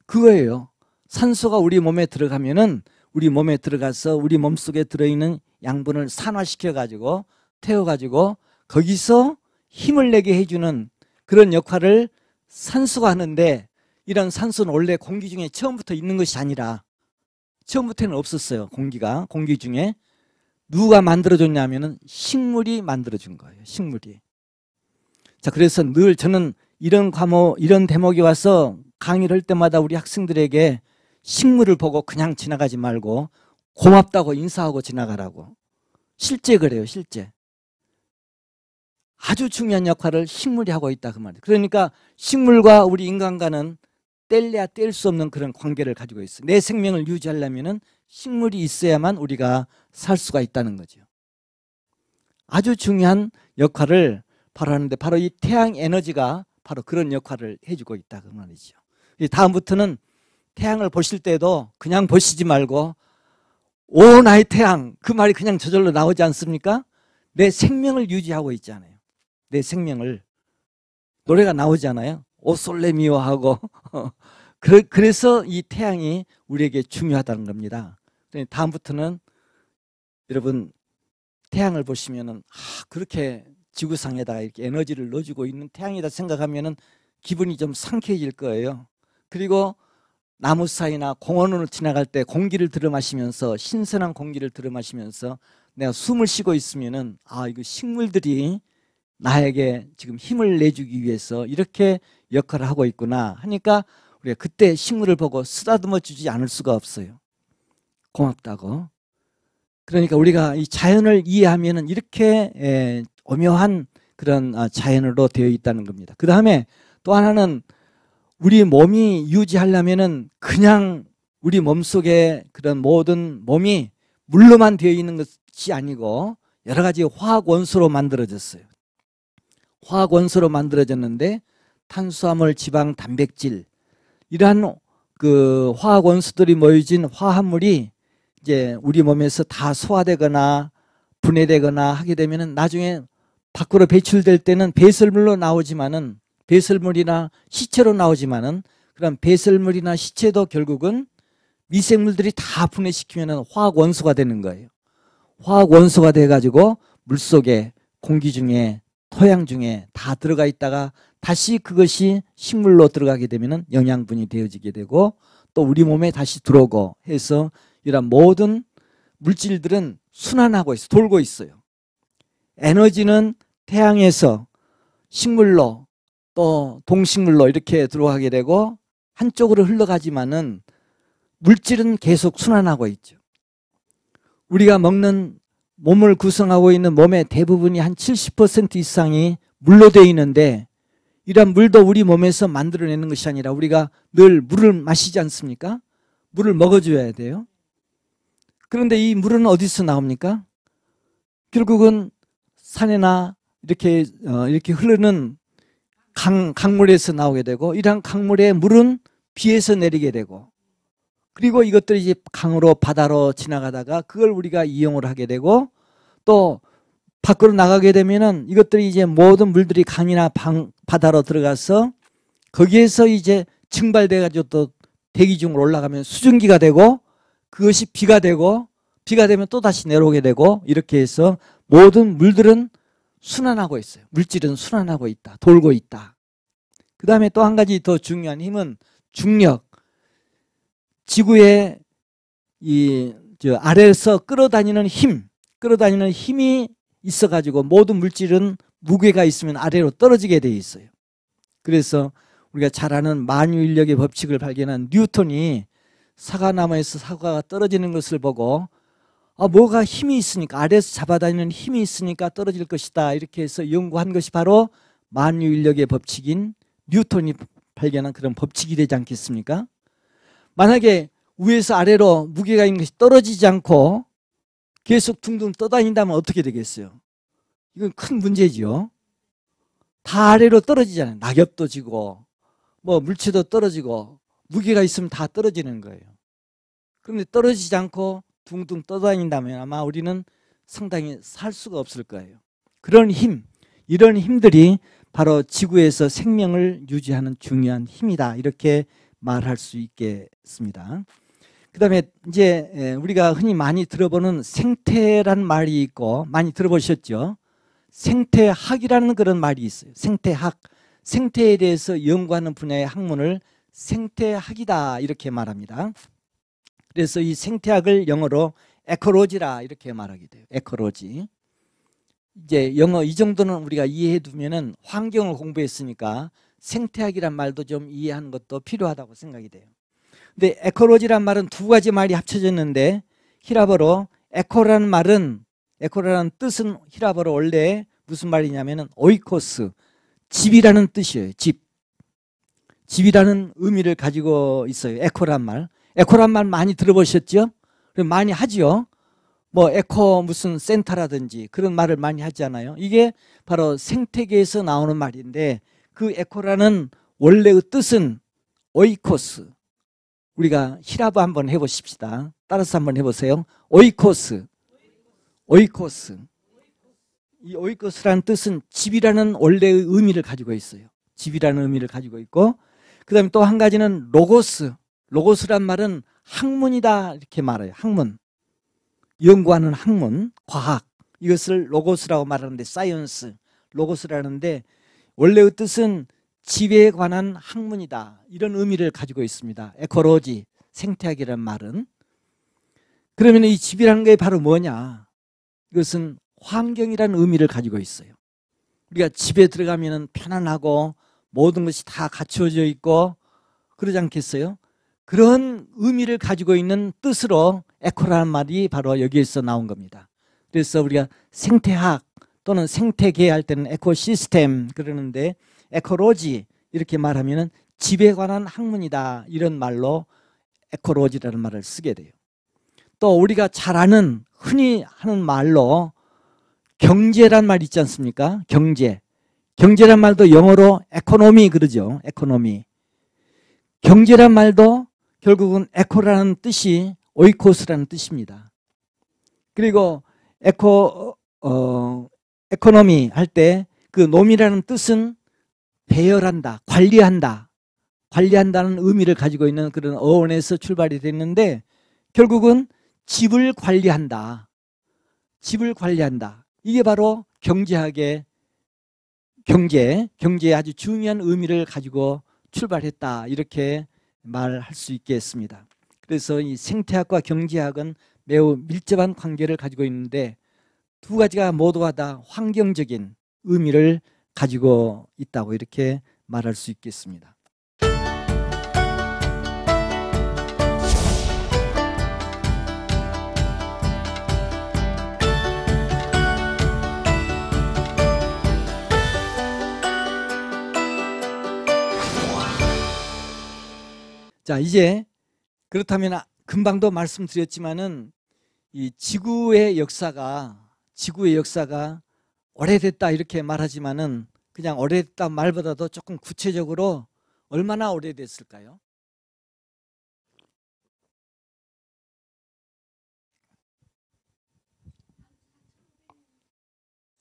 그거예요. 산소가 우리 몸에 들어가면은 우리 몸에 들어가서 우리 몸속에 들어있는 양분을 산화시켜 가지고 태워 가지고 거기서 힘을 내게 해주는 그런 역할을 산소가 하는데 이런 산소는 원래 공기 중에 처음부터 있는 것이 아니라 처음부터는 없었어요. 공기가 공기 중에 누가 만들어줬냐면은 식물이 만들어준 거예요. 식물이. 자 그래서 늘 저는 이런 과목 이런 대목이 와서 강의를 할 때마다 우리 학생들에게 식물을 보고 그냥 지나가지 말고 고맙다고 인사하고 지나가라고. 실제 그래요, 실제. 아주 중요한 역할을 식물이 하고 있다 그 말이에요. 그러니까 식물과 우리 인간과는 뗄래야 뗄 수 없는 그런 관계를 가지고 있어. 내 생명을 유지하려면 식물이 있어야만 우리가 살 수가 있다는 거죠. 아주 중요한 역할을 바로 하는데 바로 이 태양 에너지가 바로 그런 역할을 해주고 있다 그 말이죠. 다음부터는 태양을 보실 때도 그냥 보시지 말고 오 나의 태양 그 말이 그냥 저절로 나오지 않습니까? 내 생명을 유지하고 있잖아요. 내 생명을 노래가 나오잖아요. 오솔레미오 하고 그, 그래서 이 태양이 우리에게 중요하다는 겁니다. 다음부터는 여러분 태양을 보시면은 아, 그렇게 지구상에다 이렇게 에너지를 넣어주고 있는 태양이다 생각하면은 기분이 좀 상쾌해질 거예요. 그리고 나무 사이나 공원으로 지나갈 때 공기를 들어 마시면서 신선한 공기를 들어 마시면서 내가 숨을 쉬고 있으면은 아 이거 식물들이 나에게 지금 힘을 내주기 위해서 이렇게 역할을 하고 있구나 하니까 우리가 그때 식물을 보고 쓰다듬어 주지 않을 수가 없어요. 고맙다고. 그러니까 우리가 이 자연을 이해하면 이렇게 에, 예, 오묘한 그런 아, 자연으로 되어 있다는 겁니다. 그 다음에 또 하나는 우리 몸이 유지하려면은 그냥 우리 몸 속에 그런 모든 몸이 물로만 되어 있는 것이 아니고 여러 가지 화학 원소로 만들어졌어요. 화학 원소로 만들어졌는데 탄수화물, 지방, 단백질 이러한 그 화학 원소들이 모여진 화합물이 이제 우리 몸에서 다 소화되거나 분해되거나 하게 되면은 나중에 밖으로 배출될 때는 배설물로 나오지만은 배설물이나 시체로 나오지만은 그런 배설물이나 시체도 결국은 미생물들이 다 분해시키면은 화학 원소가 되는 거예요. 화학 원소가 돼 가지고 물속에 공기 중에 토양 중에 다 들어가 있다가 다시 그것이 식물로 들어가게 되면 영양분이 되어지게 되고 또 우리 몸에 다시 들어오고 해서 이런 모든 물질들은 순환하고 있어 돌고 있어요. 에너지는 태양에서 식물로 또 동식물로 이렇게 들어가게 되고 한쪽으로 흘러가지만은 물질은 계속 순환하고 있죠. 우리가 먹는 몸을 구성하고 있는 몸의 대부분이 한 70% 이상이 물로 되어 있는데 이러한 물도 우리 몸에서 만들어내는 것이 아니라 우리가 늘 물을 마시지 않습니까? 물을 먹어줘야 돼요. 그런데 이 물은 어디서 나옵니까? 결국은 산이나 이렇게 어, 이렇게 흐르는 강 강물에서 나오게 되고 이러한 강물의 물은 비에서 내리게 되고 그리고 이것들이 이제 강으로 바다로 지나가다가 그걸 우리가 이용을 하게 되고 또 밖으로 나가게 되면은 이것들이 이제 모든 물들이 강이나 방, 바다로 들어가서 거기에서 이제 증발돼가지고 또 대기 중으로 올라가면 수증기가 되고 그것이 비가 되고 비가 되면 또 다시 내려오게 되고 이렇게 해서 모든 물들은 순환하고 있어요. 물질은 순환하고 있다. 돌고 있다. 그 다음에 또 한 가지 더 중요한 힘은 중력. 지구의 이저 아래에서 끌어다니는 힘, 끌어다니는 힘이 있어가지고 모든 물질은 무게가 있으면 아래로 떨어지게 돼 있어요. 그래서 우리가 잘 아는 만유인력의 법칙을 발견한 뉴턴이 사과나무에서 사과가 떨어지는 것을 보고 아, 뭐가 힘이 있으니까 아래에서 잡아다니는 힘이 있으니까 떨어질 것이다 이렇게 해서 연구한 것이 바로 만유인력의 법칙인 뉴턴이 발견한 그런 법칙이 되지 않겠습니까? 만약에 위에서 아래로 무게가 있는 것이 떨어지지 않고 계속 둥둥 떠다닌다면 어떻게 되겠어요? 이건 큰 문제지요. 다 아래로 떨어지잖아요. 낙엽도 지고, 뭐 물체도 떨어지고, 무게가 있으면 다 떨어지는 거예요. 그런데 떨어지지 않고 둥둥 떠다닌다면 아마 우리는 상당히 살 수가 없을 거예요. 그런 힘, 이런 힘들이 바로 지구에서 생명을 유지하는 중요한 힘이다. 이렇게 말할 수 있겠습니다. 그다음에 이제 예, 우리가 흔히 많이 들어보는 생태란 말이 있고 많이 들어보셨죠? 생태학이라는 그런 말이 있어요. 생태학. 생태에 대해서 연구하는 분야의 학문을 생태학이다 이렇게 말합니다. 그래서 이 생태학을 영어로 에코로지라 이렇게 말하게 돼요. 에코로지. 이제 영어 이 정도는 우리가 이해해 두면은 환경을 공부했으니까 생태학이란 말도 좀 이해하는 것도 필요하다고 생각이 돼요. 근데 에코로지란 말은 두 가지 말이 합쳐졌는데 히라버로 에코라는 말은 에코라는 뜻은 히라버로 원래 무슨 말이냐면은 오이코스 집이라는 뜻이에요. 집 집이라는 의미를 가지고 있어요. 에코란 말. 에코란 말 많이 들어보셨죠? 많이 하지요. 뭐 에코 무슨 센터라든지 그런 말을 많이 하잖아요. 이게 바로 생태계에서 나오는 말인데 그 에코라는 원래의 뜻은 오이코스 우리가 히라브 한번 해보십시다. 따라서 한번 해보세요. 오이코스. 오이코스. 이 오이코스라는 뜻은 집이라는 원래의 의미를 가지고 있어요. 집이라는 의미를 가지고 있고, 그 다음에 또 한 가지는 로고스. 로고스란 말은 학문이다. 이렇게 말해요. 학문. 연구하는 학문, 과학. 이것을 로고스라고 말하는데, 사이언스. 로고스라는데, 원래의 뜻은 지배에 관한 학문이다 이런 의미를 가지고 있습니다 에코로지 생태학이라는 말은 그러면 이집이라는게 바로 뭐냐 이것은 환경이라는 의미를 가지고 있어요 우리가 집에 들어가면 편안하고 모든 것이 다 갖추어져 있고 그러지 않겠어요? 그런 의미를 가지고 있는 뜻으로 에코라는 말이 바로 여기에서 나온 겁니다 그래서 우리가 생태학 또는 생태계 할 때는 에코시스템 그러는데 에코로지 이렇게 말하면은 집에 관한 학문이다 이런 말로 에코로지라는 말을 쓰게 돼요. 또 우리가 잘 아는 흔히 하는 말로 경제란 말 있지 않습니까? 경제. 경제란 말도 영어로 에코노미 그러죠. 에코노미. 경제란 말도 결국은 에코라는 뜻이 오이코스라는 뜻입니다. 그리고 에코 어, 에코노미 할 때 그 놈이라는 뜻은 배열한다, 관리한다, 관리한다는 의미를 가지고 있는 그런 어원에서 출발이 됐는데 결국은 집을 관리한다. 집을 관리한다. 이게 바로 경제학의 경제, 경제의 아주 중요한 의미를 가지고 출발했다. 이렇게 말할 수 있겠습니다. 그래서 이 생태학과 경제학은 매우 밀접한 관계를 가지고 있는데 두 가지가 모두가 다 환경적인 의미를 가지고 있다고 이렇게 말할 수 있겠습니다. 자, 이제 그렇다면 금방도 말씀드렸지만은 이 지구의 역사가 지구의 역사가 오래됐다 이렇게 말하지만은 그냥 오래됐다 말보다도 조금 구체적으로 얼마나 오래됐을까요?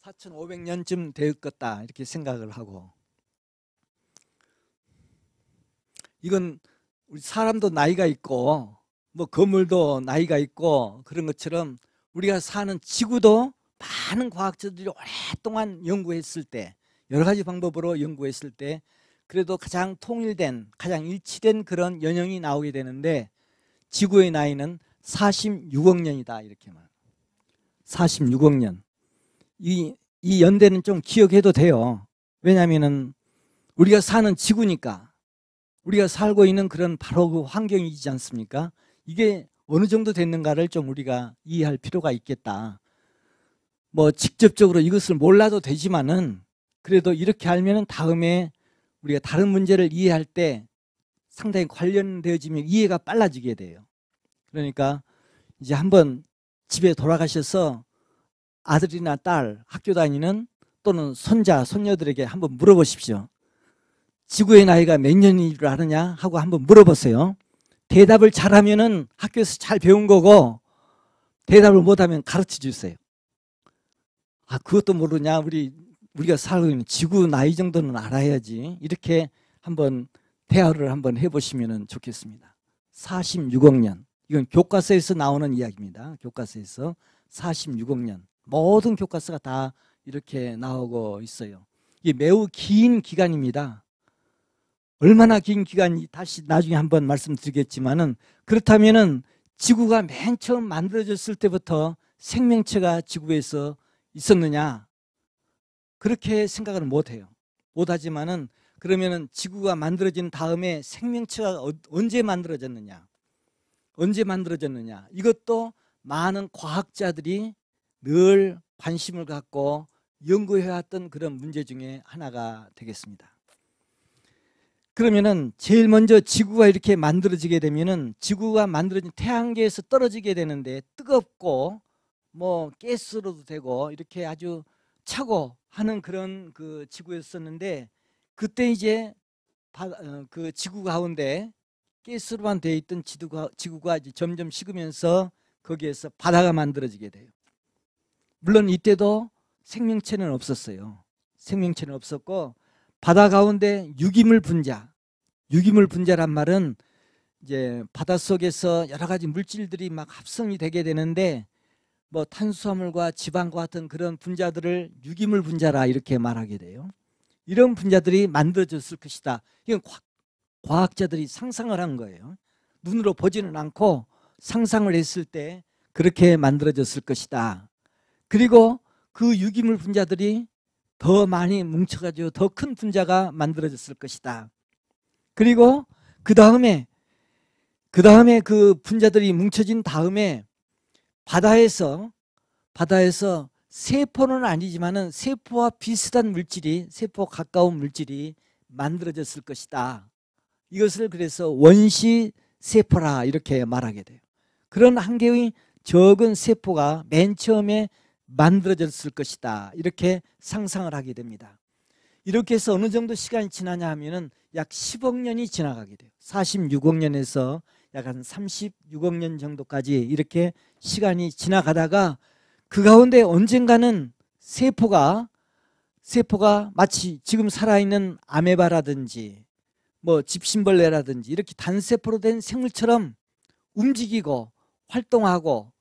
4 5 0 0 년쯤 될 것다 이렇게 생각을 하고 이건 우리 사람도 나이가 있고 뭐 건물도 나이가 있고 그런 것처럼 우리가 사는 지구도 많은 과학자들이 오랫동안 연구했을 때 여러 가지 방법으로 연구했을 때 그래도 가장 통일된 가장 일치된 그런 연형이 나오게 되는데 지구의 나이는 46억 년이다 이렇게 말. 46억 년. 이, 이 연대는 좀 기억해도 돼요. 왜냐하면은 우리가 사는 지구니까 우리가 살고 있는 그런 바로 그 환경이지 않습니까? 이게 어느 정도 됐는가를 좀 우리가 이해할 필요가 있겠다. 뭐 직접적으로 이것을 몰라도 되지만은 그래도 이렇게 알면은 다음에 우리가 다른 문제를 이해할 때 상당히 관련되어지면 이해가 빨라지게 돼요. 그러니까 이제 한번 집에 돌아가셔서 아들이나 딸, 학교 다니는 또는 손자, 손녀들에게 한번 물어보십시오. 지구의 나이가 몇 년인 줄 아느냐 하고 한번 물어보세요. 대답을 잘하면은 학교에서 잘 배운 거고 대답을 못하면 가르쳐 주세요. 아 그것도 모르냐 우리 우리가 살고 지구 나이 정도는 알아야지 이렇게 한번 대화를 한번 해보시면 좋겠습니다. 46억 년 이건 교과서에서 나오는 이야기입니다. 교과서에서 46억 년 모든 교과서가 다 이렇게 나오고 있어요. 이게 매우 긴 기간입니다. 얼마나 긴 기간이 다시 나중에 한번 말씀드리겠지만은 그렇다면은 지구가 맨 처음 만들어졌을 때부터 생명체가 지구에서 있었느냐 그렇게 생각을 못해요. 못하지만은 그러면은 지구가 만들어진 다음에 생명체가 어, 언제 만들어졌느냐 언제 만들어졌느냐 이것도 많은 과학자들이 늘 관심을 갖고 연구해왔던 그런 문제 중에 하나가 되겠습니다. 그러면은 제일 먼저 지구가 이렇게 만들어지게 되면은 지구가 만들어진 태양계에서 떨어지게 되는데 뜨겁고 뭐 가스로도 되고 이렇게 아주 차고 하는 그런 그 지구였었는데 그때 이제 어, 그 지구 가운데 가스로만 되어 있던 지구가, 지구가 이제 점점 식으면서 거기에서 바다가 만들어지게 돼요. 물론 이때도 생명체는 없었어요. 생명체는 없었고 바다 가운데 유기물 분자, 유기물 분자란 말은 이제 바닷 속에서 여러 가지 물질들이 막 합성이 되게 되는데 뭐 탄수화물과 지방과 같은 그런 분자들을 유기물 분자라 이렇게 말하게 돼요. 이런 분자들이 만들어졌을 것이다. 이건 과학자들이 상상을 한 거예요. 눈으로 보지는 않고 상상을 했을 때 그렇게 만들어졌을 것이다. 그리고 그 유기물 분자들이 더 많이 뭉쳐가지고 더 큰 분자가 만들어졌을 것이다. 그리고 그 다음에 그 다음에 그 분자들이 뭉쳐진 다음에 바다에서 바다에서 세포는 아니지만은 세포와 비슷한 물질이 세포 가까운 물질이 만들어졌을 것이다. 이것을 그래서 원시 세포라 이렇게 말하게 돼요. 그런 한 개의 적은 세포가 맨 처음에 만들어졌을 것이다. 이렇게 상상을 하게 됩니다. 이렇게 해서 어느 정도 시간이 지나냐 하면은 약 10억 년이 지나가게 돼요. 46억 년에서 약한 36억 년 정도까지 이렇게 시간이 지나가다가 그 가운데 언젠가는 세포가 세포가 마치 지금 살아있는 아메바라든지 뭐 집신벌레라든지 이렇게 단세포로 된 생물처럼 움직이고 활동하고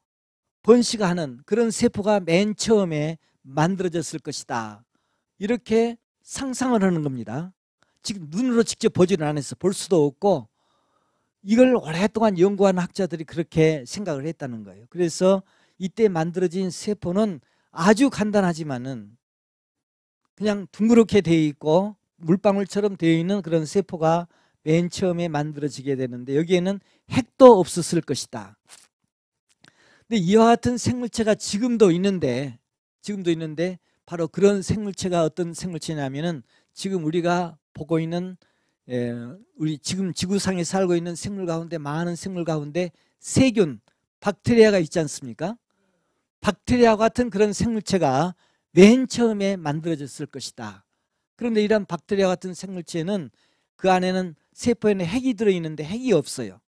번식하는 그런 세포가 맨 처음에 만들어졌을 것이다. 이렇게 상상을 하는 겁니다. 지금 눈으로 직접 보지는 않아서 볼 수도 없고 이걸 오랫동안 연구한 학자들이 그렇게 생각을 했다는 거예요. 그래서 이때 만들어진 세포는 아주 간단하지만은 그냥 둥그렇게 되어 있고 물방울처럼 되어 있는 그런 세포가 맨 처음에 만들어지게 되는데 여기에는 핵도 없었을 것이다. 근데 이와 같은 생물체가 지금도 있는데 지금도 있는데 바로 그런 생물체가 어떤 생물체냐면은 지금 우리가 보고 있는 에, 예, 우리 지금 지구상에 살고 있는 생물 가운데 많은 생물 가운데 세균, 박테리아가 있지 않습니까? 박테리아 같은 그런 생물체가 맨 처음에 만들어졌을 것이다. 그런데 이런 박테리아 같은 생물체는 그 안에는 세포에는 핵이 들어있는데 핵이 없어요.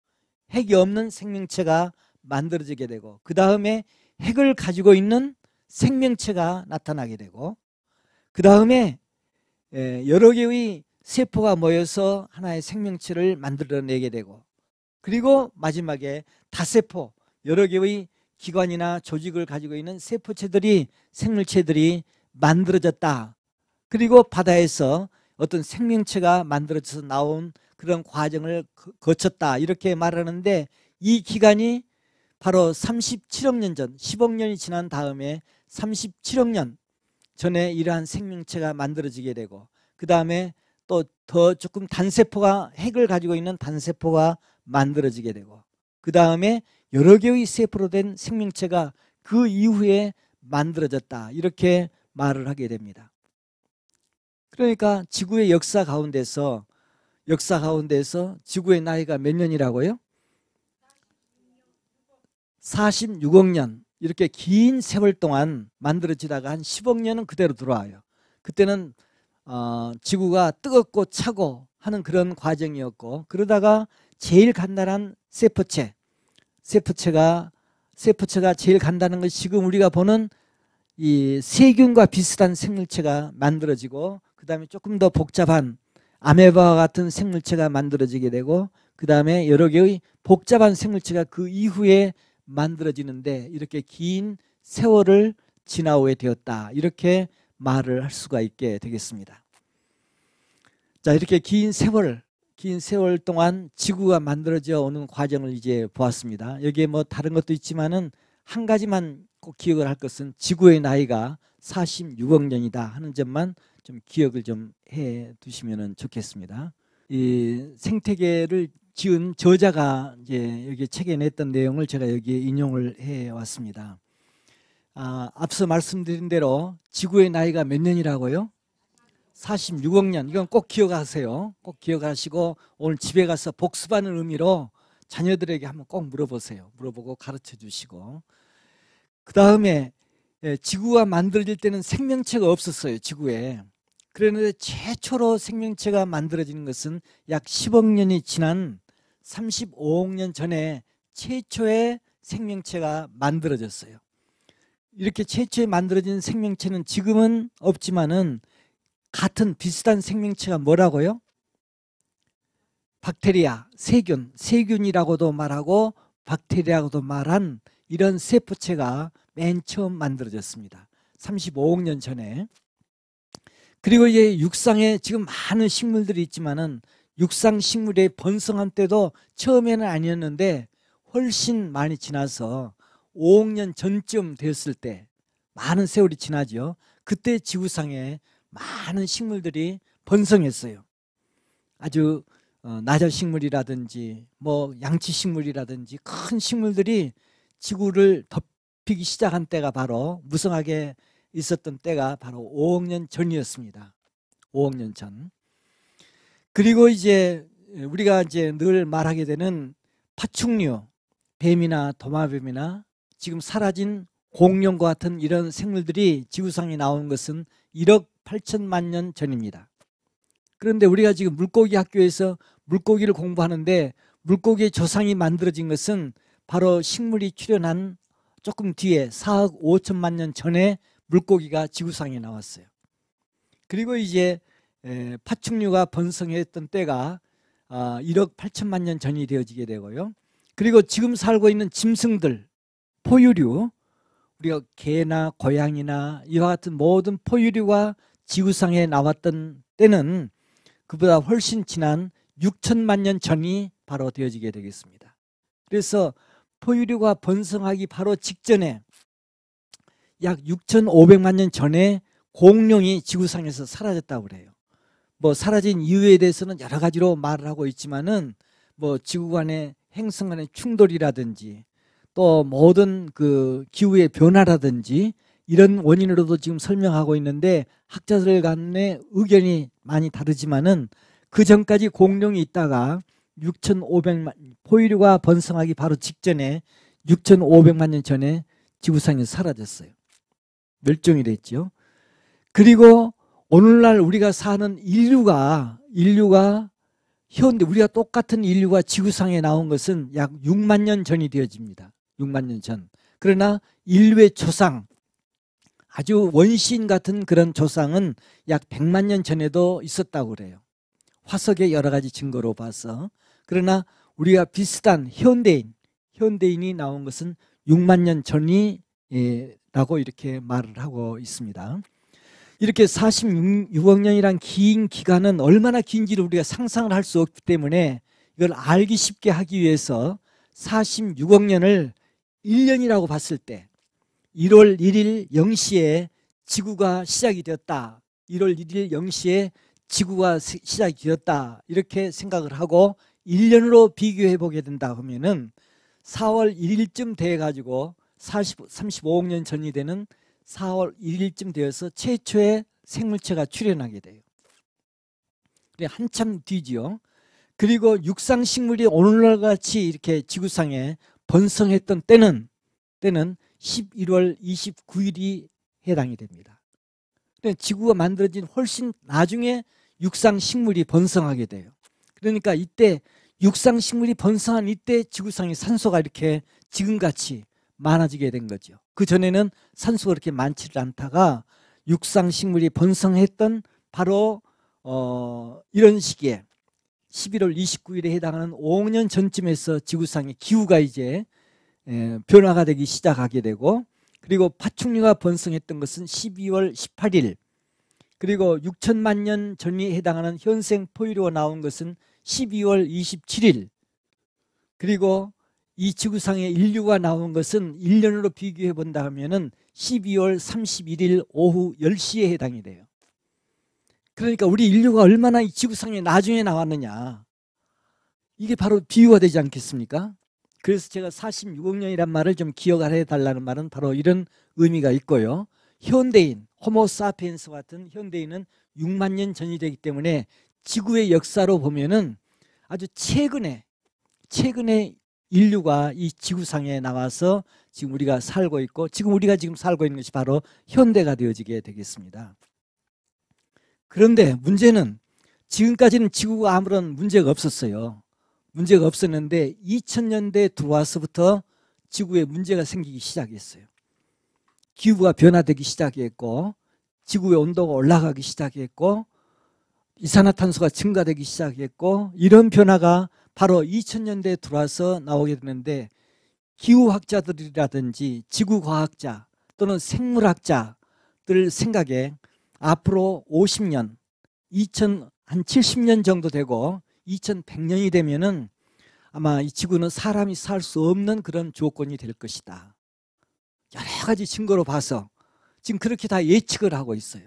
핵이 없는 생명체가 만들어지게 되고 그 다음에 핵을 가지고 있는 생명체가 나타나게 되고 그 다음에 예, 여러 개의 세포가 모여서 하나의 생명체를 만들어내게 되고 그리고 마지막에 다세포 여러 개의 기관이나 조직을 가지고 있는 세포체들이 생물체들이 만들어졌다. 그리고 바다에서 어떤 생명체가 만들어져서 나온 그런 과정을 거쳤다. 이렇게 말하는데 이 기간이 바로 37억 년 전, 10억 년이 지난 다음에 37억 년 전에 이러한 생명체가 만들어지게 되고 그 다음에 또더 조금 단세포가 핵을 가지고 있는 단세포가 만들어지게 되고 그 다음에 여러 개의 세포로 된 생명체가 그 이후에 만들어졌다 이렇게 말을 하게 됩니다. 그러니까 지구의 역사 가운데서 역사 가운데서 지구의 나이가 몇 년이라고요? 46억 년 이렇게 긴 세월 동안 만들어지다가 한 10억 년은 그대로 들어와요. 그때는 어, 지구가 뜨겁고 차고 하는 그런 과정이었고 그러다가 제일 간단한 세포체 세포체가 세포체가 제일 간단한 것이 지금 우리가 보는 이 세균과 비슷한 생물체가 만들어지고 그 다음에 조금 더 복잡한 아메바와 같은 생물체가 만들어지게 되고 그 다음에 여러 개의 복잡한 생물체가 그 이후에 만들어지는데 이렇게 긴 세월을 지나오게 되었다 이렇게 말을 할 수가 있게 되겠습니다. 자, 이렇게 긴 세월, 긴 세월 동안 지구가 만들어져 오는 과정을 이제 보았습니다. 여기에 뭐 다른 것도 있지만은 한 가지만 꼭 기억을 할 것은 지구의 나이가 46억 년이다 하는 점만 좀 기억을 좀 해 두시면 좋겠습니다. 이 생태계를 지은 저자가 이제 여기 책에 냈던 내용을 제가 여기에 인용을 해 왔습니다. 아, 앞서 말씀드린 대로 지구의 나이가 몇 년이라고요? 46억 년. 이건 꼭 기억하세요. 꼭 기억하시고 오늘 집에 가서 복습하는 의미로 자녀들에게 한번 꼭 물어보세요. 물어보고 가르쳐 주시고. 그 다음에 예, 지구가 만들어질 때는 생명체가 없었어요. 지구에. 그런데 최초로 생명체가 만들어지는 것은 약 10억 년이 지난 35억 년 전에 최초의 생명체가 만들어졌어요. 이렇게 최초에 만들어진 생명체는 지금은 없지만은 같은 비슷한 생명체가 뭐라고요? 박테리아, 세균, 세균이라고도 말하고 박테리아고도 라 말한 이런 세포체가 맨 처음 만들어졌습니다. 35억 년 전에. 그리고 이제 육상에 지금 많은 식물들이 있지만은 육상 식물의 번성한 때도 처음에는 아니었는데 훨씬 많이 지나서 5억 년 전쯤 되었을 때 많은 세월이 지나죠. 그때 지구상에 많은 식물들이 번성했어요. 아주 낮은 어, 식물이라든지 뭐 양치 식물이라든지 큰 식물들이 지구를 덮이기 시작한 때가 바로 무성하게 있었던 때가 바로 5억 년 전이었습니다. 5억 년 전. 그리고 이제 우리가 이제 늘 말하게 되는 파충류, 뱀이나 도마뱀이나 지금 사라진 공룡과 같은 이런 생물들이 지구상에 나온 것은 1억 8천만 년 전입니다. 그런데 우리가 지금 물고기 학교에서 물고기를 공부하는데 물고기의 조상이 만들어진 것은 바로 식물이 출현한 조금 뒤에 4억 5천만 년 전에 물고기가 지구상에 나왔어요. 그리고 이제 파충류가 번성했던 때가 1억 아, 8천만 년 전이 되어지게 되고요. 그리고 지금 살고 있는 짐승들, 포유류 우리가 개나 고양이나 이와 같은 모든 포유류가 지구상에 나왔던 때는 그보다 훨씬 지난 6천만 년 전이 바로 되어지게 되겠습니다. 그래서 포유류가 번성하기 바로 직전에 약 6,500만 년 전에 공룡이 지구상에서 사라졌다고 그래요. 뭐 사라진 이유에 대해서는 여러 가지로 말을 하고 있지만은 뭐 지구 간의 행성 간의 충돌이라든지 또 모든 그 기후의 변화라든지 이런 원인으로도 지금 설명하고 있는데 학자들 간의 의견이 많이 다르지만은 그 전까지 공룡이 있다가 6,500만 포유류가 번성하기 바로 직전에 6,500만 년 전에 지구상에서 사라졌어요. 멸종이 됐죠. 그리고 오늘날 우리가 사는 인류가 인류가 현대 우리가 똑같은 인류가 지구상에 나온 것은 약 6만 년 전이 되어집니다. 6만 년 전. 그러나 인류의 조상 아주 원시인 같은 그런 조상은 약 100만 년 전에도 있었다고 그래요. 화석의 여러 가지 증거로 봐서 그러나 우리가 비슷한 현대인 현대인이 나온 것은 6만 년 전이 예, 라고 이렇게 말을 하고 있습니다. 이렇게 46억 년이란 긴 기간은 얼마나 긴지를 우리가 상상을 할 수 없기 때문에 이걸 알기 쉽게 하기 위해서 46억 년을 1년이라고 봤을 때 1월 1일 0시에 지구가 시작이 되었다. 1월 1일 0시에 지구가 시작이 되었다. 이렇게 생각을 하고 1년으로 비교해 보게 된다 하면은 4월 1일쯤 돼 가지고 35억 년 전이 되는 4월 1일쯤 되어서 최초의 생물체가 출현하게 돼요. 그래 네, 한참 뒤지요. 그리고 육상식물이 오늘날 같이 이렇게 지구상에 번성했던 때는 때는 11월 29일이 해당이 됩니다. 지구가 만들어진 훨씬 나중에 육상 식물이 번성하게 돼요. 그러니까 이때 육상 식물이 번성한 이때 지구상의 산소가 이렇게 지금같이 많아지게 된 거죠. 그 전에는 산소가 그렇게 많지 를 않다가 육상 식물이 번성했던 바로 어 이런 시기에 11월 29일에 해당하는 5억 년 전쯤에서 지구상의 기후가 이제 변화가 되기 시작하게 되고 그리고 파충류가 번성했던 것은 12월 18일 그리고 6천만 년 전에 해당하는 현생 포유류가 나온 것은 12월 27일 그리고 이 지구상의 인류가 나온 것은 1년으로 비교해 본다 하면은 12월 31일 오후 10시에 해당이 돼요. 그러니까 우리 인류가 얼마나 이 지구상에 나중에 나왔느냐. 이게 바로 비유가 되지 않겠습니까? 그래서 제가 46억 년이란 말을 좀 기억을 해달라는 말은 바로 이런 의미가 있고요. 현대인, 호모사피엔스 같은 현대인은 6만 년 전이 되기 때문에 지구의 역사로 보면은 아주 최근에, 최근에 인류가 이 지구상에 나와서 지금 우리가 살고 있고 지금 우리가 지금 살고 있는 것이 바로 현대가 되어지게 되겠습니다. 그런데 문제는 지금까지는 지구가 아무런 문제가 없었어요. 문제가 없었는데 2000년대 들어와서부터 지구에 문제가 생기기 시작했어요. 기후가 변화되기 시작했고 지구의 온도가 올라가기 시작했고 이산화탄소가 증가되기 시작했고 이런 변화가 바로 2000년대에 들어와서 나오게 되는데 기후학자들이라든지 지구과학자 또는 생물학자들 생각에 앞으로 50년, 2000, 한 70년 정도 되고 2100년이 되면은 아마 이 지구는 사람이 살 수 없는 그런 조건이 될 것이다. 여러 가지 증거로 봐서 지금 그렇게 다 예측을 하고 있어요.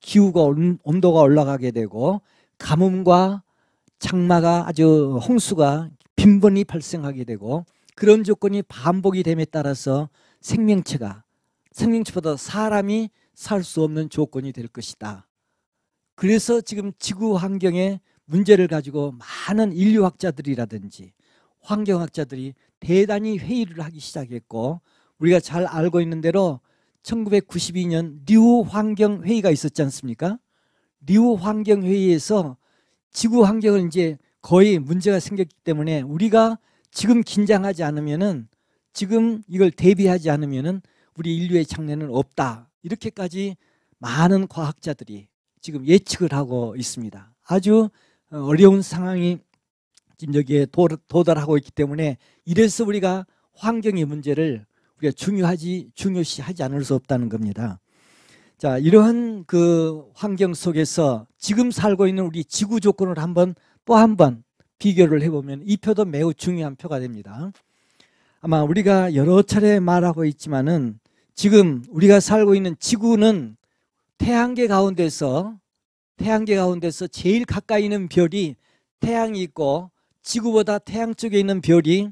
기후가 온도가 올라가게 되고 가뭄과 장마가 아주 홍수가 빈번히 발생하게 되고 그런 조건이 반복이 됨에 따라서 생명체가 생명체보다 사람이 살수 없는 조건이 될 것이다. 그래서 지금 지구 환경에 문제를 가지고 많은 인류학자들이라든지 환경학자들이 대단히 회의를 하기 시작했고 우리가 잘 알고 있는 대로 1992년 리우 환경 회의가 있었지 않습니까? 리우 환경 회의에서 지구 환경을 이제 거의 문제가 생겼기 때문에 우리가 지금 긴장하지 않으면은 지금 이걸 대비하지 않으면은 우리 인류의 장래는 없다. 이렇게까지 많은 과학자들이 지금 예측을 하고 있습니다. 아주 어, 어려운 상황이 지금 여기에 도달하고 있기 때문에 이래서 우리가 환경의 문제를 우리가 중요하지 중요시하지 않을 수 없다는 겁니다. 자, 이러한 그 환경 속에서 지금 살고 있는 우리 지구 조건을 한번 또 한번 비교를 해보면 이 표도 매우 중요한 표가 됩니다. 아마 우리가 여러 차례 말하고 있지만은 지금 우리가 살고 있는 지구는 태양계 가운데서 태양계 가운데서 제일 가까이 있는 별이 태양이 있고 지구보다 태양 쪽에 있는 별이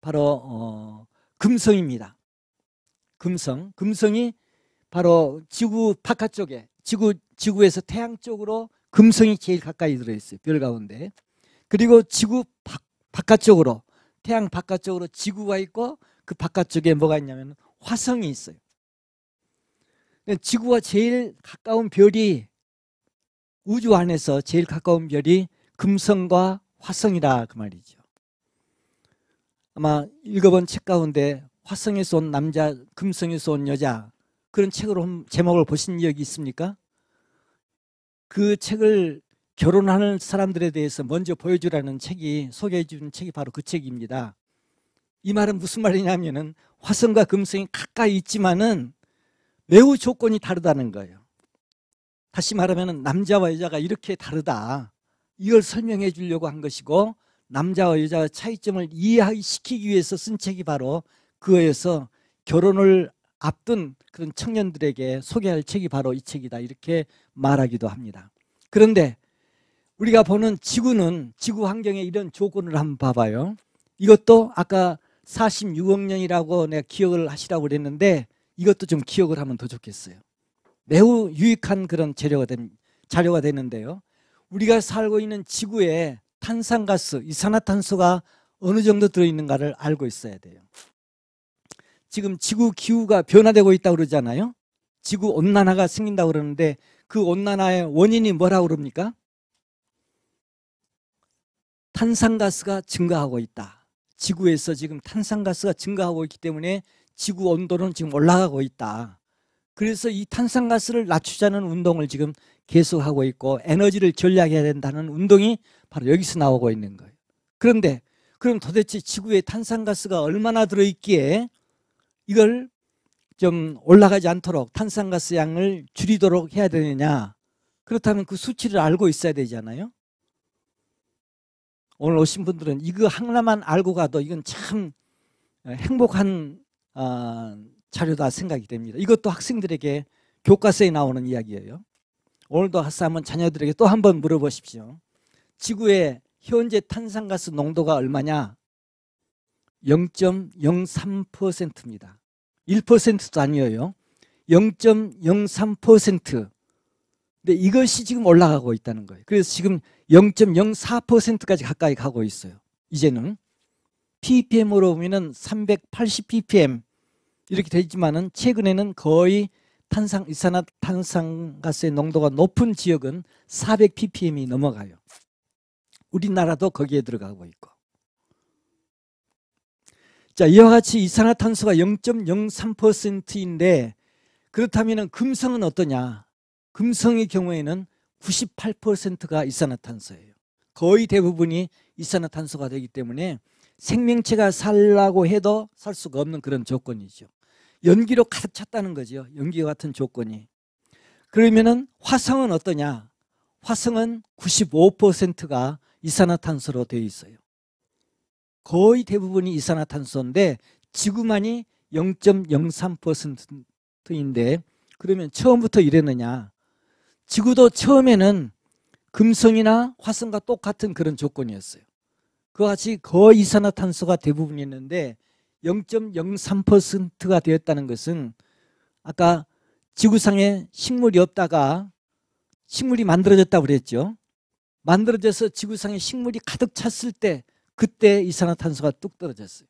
바로 어, 금성입니다. 금성, 금성이 바로 지구 바깥쪽에 지구 지구에서 태양 쪽으로 금성이 제일 가까이 들어 있어요. 별 가운데. 그리고 지구 바, 바깥쪽으로 태양 바깥쪽으로 지구가 있고 그 바깥쪽에 뭐가 있냐면 화성이 있어요. 지구와 제일 가까운 별이 우주 안에서 제일 가까운 별이 금성과 화성이다그 말이죠. 아마 읽어본 책 가운데 화성에서 온 남자, 금성에서 온 여자 그런 책으로 제목을 보신 적이 있습니까? 그 책을 결혼하는 사람들에 대해서 먼저 보여주라는 책이 소개해 준 책이 바로 그 책입니다. 이 말은 무슨 말이냐면은 화성과 금성이 가까이 있지만은 매우 조건이 다르다는 거예요. 다시 말하면 남자와 여자가 이렇게 다르다. 이걸 설명해 주려고 한 것이고 남자와 여자의 차이점을 이해시키기 위해서 쓴 책이 바로 그거에서 결혼을 앞둔 그런 청년들에게 소개할 책이 바로 이 책이다. 이렇게 말하기도 합니다. 그런데 우리가 보는 지구는 지구 환경에 이런 조건을 한번 봐봐요. 이것도 아까 46억 년이라고 내가 기억을 하시라고 그랬는데 이것도 좀 기억을 하면 더 좋겠어요. 매우 유익한 그런 재료가 됩, 자료가 되는데요. 우리가 살고 있는 지구에 탄산가스, 이산화탄소가 어느 정도 들어있는가를 알고 있어야 돼요. 지금 지구 기후가 변화되고 있다고 그러잖아요. 지구 온난화가 생긴다고 그러는데 그 온난화의 원인이 뭐라고 그럽니까? 탄산가스가 증가하고 있다. 지구에서 지금 탄산가스가 증가하고 있기 때문에 지구 온도는 지금 올라가고 있다. 그래서 이 탄산가스를 낮추자는 운동을 지금 계속하고 있고 에너지를 절약해야 된다는 운동이 바로 여기서 나오고 있는 거예요. 그런데 그럼 도대체 지구에 탄산가스가 얼마나 들어있기에 이걸 좀 올라가지 않도록 탄산가스 양을 줄이도록 해야 되느냐. 그렇다면 그 수치를 알고 있어야 되잖아요. 오늘 오신 분들은 이거 하나만 그 알고 가도 이건 참 어, 행복한 어, 자료다 생각이 됩니다. 이것도 학생들에게 교과서에 나오는 이야기예요. 오늘도 학사 한번 자녀들에게 또 한번 물어보십시오. 지구의 현재 탄산가스 농도가 얼마냐? 0.03%입니다. 1%도 아니에요. 0.03%. 근데 이것이 지금 올라가고 있다는 거예요. 그래서 지금 0.04%까지 가까이 가고 있어요. 이제는 ppm으로 보면은 380ppm 이렇게 되지만은 최근에는 거의 탄산 이산화탄산가스의 농도가 높은 지역은 400ppm이 넘어가요. 우리나라도 거기에 들어가고 있고. 자, 이와 같이 이산화탄소가 0.03%인데 그렇다면 금성은 어떠냐? 금성의 경우에는 98%가 이산화탄소예요 거의 대부분이 이산화탄소가 되기 때문에 생명체가 살라고 해도 살 수가 없는 그런 조건이죠. 연기로 가득 찼다는 거죠. 연기 같은 조건이. 그러면은 화성은 어떠냐? 화성은 95%가 이산화탄소로 되어 있어요. 거의 대부분이 이산화탄소인데 지구만이 0.03%인데 그러면 처음부터 이랬느냐? 지구도 처음에는 금성이나 화성과 똑같은 그런 조건이었어요. 그와 같이 거이산화탄소가 의 대부분이었는데 0.03%가 되었다는 것은 아까 지구상에 식물이 없다가 식물이 만들어졌다고 그랬죠. 만들어져서 지구상에 식물이 가득 찼을 때 그때 이산화탄소가 뚝 떨어졌어요.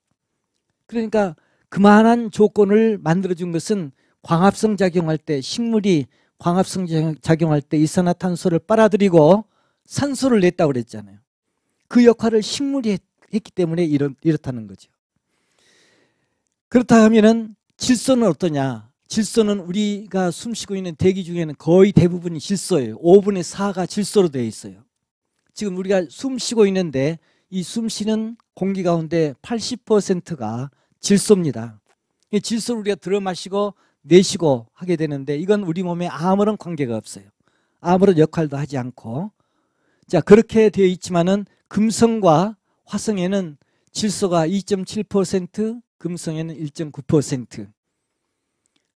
그러니까 그만한 조건을 만들어준 것은 광합성 작용할 때 식물이 광합성작용할 때 이산화탄소를 빨아들이고 산소를 냈다고 그랬잖아요. 그 역할을 식물이 했, 기 때문에 이런, 이렇다는 거죠. 그렇다 하면은 질소는 어떠냐? 질소는 우리가 숨쉬고 있는 대기 중에는 거의 대부분이 질소예요. 5분의 4가 질소로 되어 있어요. 지금 우리가 숨쉬고 있는데 이 숨쉬는 공기 가운데 80%가 질소입니다. 이 질소를 우리가 들어 마시고 내쉬고 하게 되는데 이건 우리 몸에 아무런 관계가 없어요. 아무런 역할도 하지 않고 자 그렇게 되어 있지만은 금성과 화성에는 질소가 2.7% 금성에는 1.9%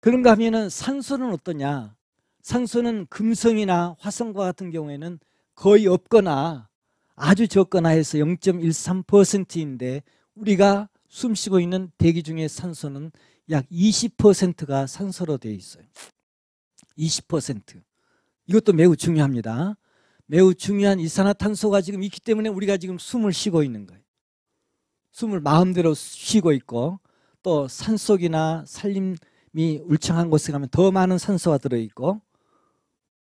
그런가 하면은 산소는 어떠냐 산소는 금성이나 화성과 같은 경우에는 거의 없거나 아주 적거나 해서 0.13%인데 우리가 숨쉬고 있는 대기 중에 산소는 약 20%가 산소로 되어 있어요. 20%. 이것도 매우 중요합니다. 매우 중요한 이산화탄소가 지금 있기 때문에 우리가 지금 숨을 쉬고 있는 거예요. 숨을 마음대로 쉬고 있고 또 산속이나 산림이 울창한 곳에 가면 더 많은 산소가 들어있고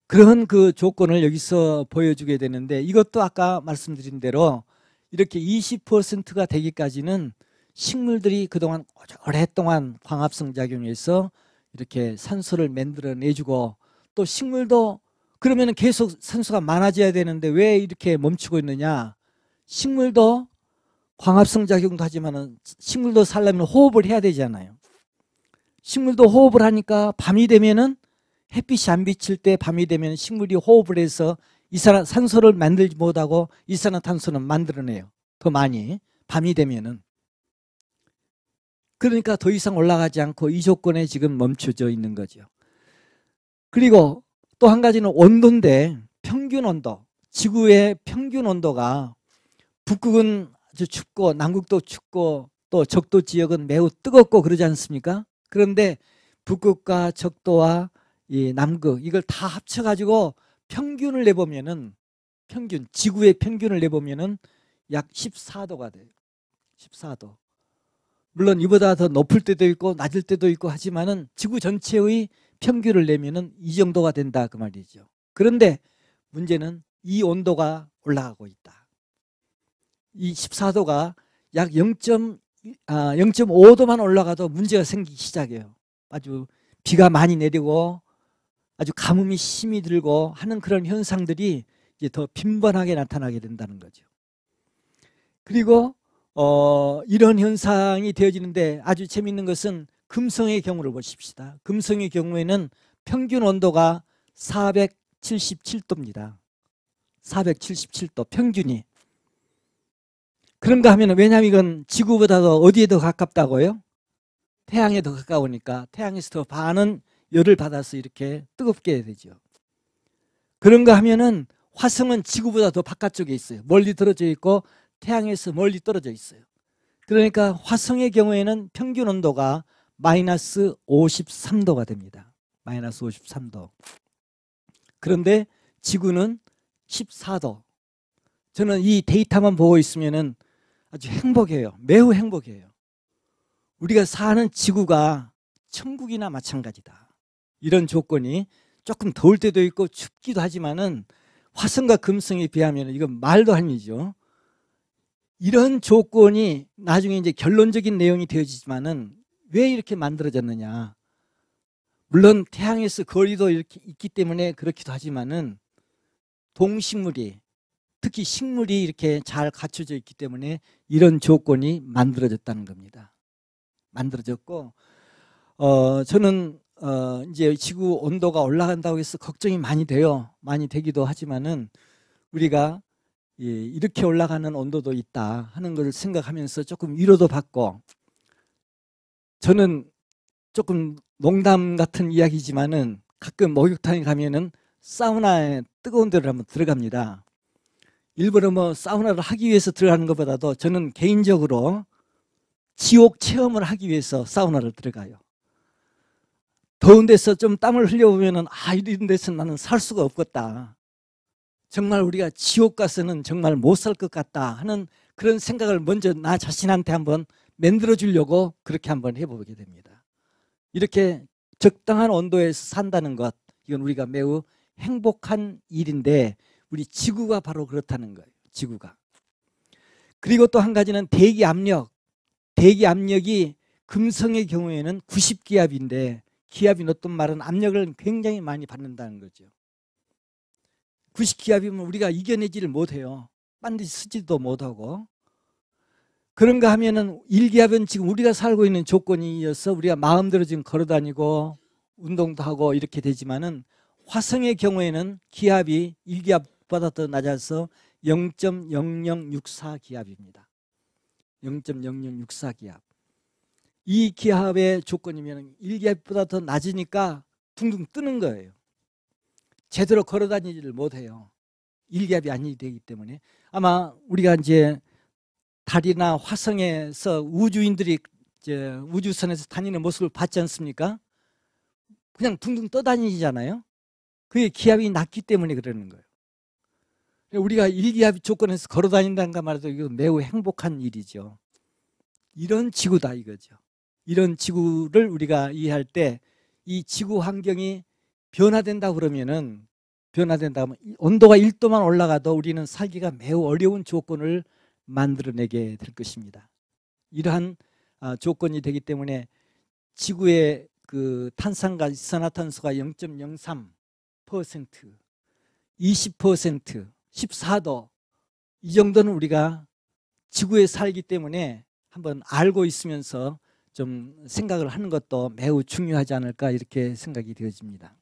그런 그 조건을 여기서 보여주게 되는데 이것도 아까 말씀드린 대로 이렇게 20%가 되기까지는 식물들이 그동안 오랫동안 광합성 작용에서 이렇게 산소를 만들어내주고 또 식물도 그러면 계속 산소가 많아져야 되는데 왜 이렇게 멈추고 있느냐 식물도 광합성 작용도 하지만 은 식물도 살려면 호흡을 해야 되잖아요 식물도 호흡을 하니까 밤이 되면은 햇빛이 안 비칠 때 밤이 되면 식물이 호흡을 해서 이산화 산소를 만들지 못하고 이산화탄소는 만들어내요 더 많이 밤이 되면은 그러니까 더 이상 올라가지 않고 이 조건에 지금 멈춰져 있는 거죠. 그리고 또 한 가지는 온도인데 평균 온도, 지구의 평균 온도가 북극은 아주 춥고 남극도 춥고 또 적도 지역은 매우 뜨겁고 그러지 않습니까? 그런데 북극과 적도와 이 남극 이걸 다 합쳐 가지고 평균을 내보면은 평균 지구의 평균을 내보면은 약 14도가 돼요. 14도. 물론 이보다 더 높을 때도 있고 낮을 때도 있고 하지만은 지구 전체의 평균을 내면은 이 정도가 된다 그 말이죠. 그런데 문제는 이 온도가 올라가고 있다. 이 14도가 약 0. 아, 0.5도만 올라가도 문제가 생기기 시작해요. 아주 비가 많이 내리고 아주 가뭄이 심히 들고 하는 그런 현상들이 이제 더 빈번하게 나타나게 된다는 거죠. 그리고 어, 이런 현상이 되어지는데 아주 재미있는 것은 금성의 경우를 보십시다. 금성의 경우에는 평균 온도가 477도입니다. 477도 평균이. 그런가 하면 왜냐하면 이건 지구보다도 어디에 더 가깝다고요? 태양에 더 가까우니까 태양에서 더 반은 열을 받아서 이렇게 뜨겁게 되죠. 그런가 하면은 화성은 지구보다 더 바깥쪽에 있어요. 멀리 떨어져 있고 태양에서 멀리 떨어져 있어요. 그러니까 화성의 경우에는 평균 온도가 마이너스 53도가 됩니다. 마이너스 53도. 그런데 지구는 14도. 저는 이 데이터만 보고 있으면 아주 행복해요. 매우 행복해요. 우리가 사는 지구가 천국이나 마찬가지다. 이런 조건이 조금 더울 때도 있고 춥기도 하지만은 화성과 금성에 비하면 이건 말도 아니죠. 이런 조건이 나중에 이제 결론적인 내용이 되어지지만은 왜 이렇게 만들어졌느냐. 물론 태양에서 거리도 이렇게 있기 때문에 그렇기도 하지만은 동식물이 특히 식물이 이렇게 잘 갖춰져 있기 때문에 이런 조건이 만들어졌다는 겁니다. 만들어졌고 어 저는 어 이제 지구 온도가 올라간다고 해서 걱정이 많이 돼요. 많이 되기도 하지만은 우리가 예, 이렇게 올라가는 온도도 있다 하는 것을 생각하면서 조금 위로도 받고 저는 조금 농담 같은 이야기지만은 가끔 목욕탕에 가면은 사우나에 뜨거운 데를 한번 들어갑니다. 일부러 뭐 사우나를 하기 위해서 들어가는 것보다도 저는 개인적으로 지옥 체험을 하기 위해서 사우나를 들어가요. 더운 데서 좀 땀을 흘려보면은 아 이런 데서 나는 살 수가 없겠다. 정말 우리가 지옥 가서는 정말 못 살 것 같다 하는 그런 생각을 먼저 나 자신한테 한번 만들어 주려고 그렇게 한번 해보게 됩니다. 이렇게 적당한 온도에서 산다는 것, 이건 우리가 매우 행복한 일인데 우리 지구가 바로 그렇다는 거예요. 지구가. 그리고 또 한 가지는 대기 압력. 대기 압력이 금성의 경우에는 90기압인데 기압이 높던 말은 압력을 굉장히 많이 받는다는 거죠. 구식기압이면 우리가 이겨내지를 못해요. 반드시 쓰지도 못하고. 그런가 하면은 일기압은 지금 우리가 살고 있는 조건이어서 우리가 마음대로 지금 걸어 다니고 운동도 하고 이렇게 되지만은 화성의 경우에는 기압이 일기압보다 더 낮아서 0.0064 기압입니다. 0.0064 기압. 이 기압의 조건이면 일기압보다 더 낮으니까 둥둥 뜨는 거예요. 제대로 걸어다니지를 못해요. 일기압이 아니 되기 때문에 아마 우리가 이제 달이나 화성에서 우주인들이 이제 우주선에서 다니는 모습을 봤지 않습니까? 그냥 둥둥 떠다니잖아요. 그게 기압이 낮기 때문에 그러는 거예요. 그러니까 우리가 일기압 조건에서 걸어 다닌다는 말도 이거 매우 행복한 일이죠. 이런 지구다 이거죠. 이런 지구를 우리가 이해할 때 이 지구 환경이 변화된다 그러면은 변화된다 하면 온도가 1도만 올라가도 우리는 살기가 매우 어려운 조건을 만들어내게 될 것입니다. 이러한 아, 조건이 되기 때문에 지구의 그 탄산과 이산화탄소가 0.03%, 20%, 14도 이 정도는 우리가 지구에 살기 때문에 한번 알고 있으면서 좀 생각을 하는 것도 매우 중요하지 않을까 이렇게 생각이 되어집니다.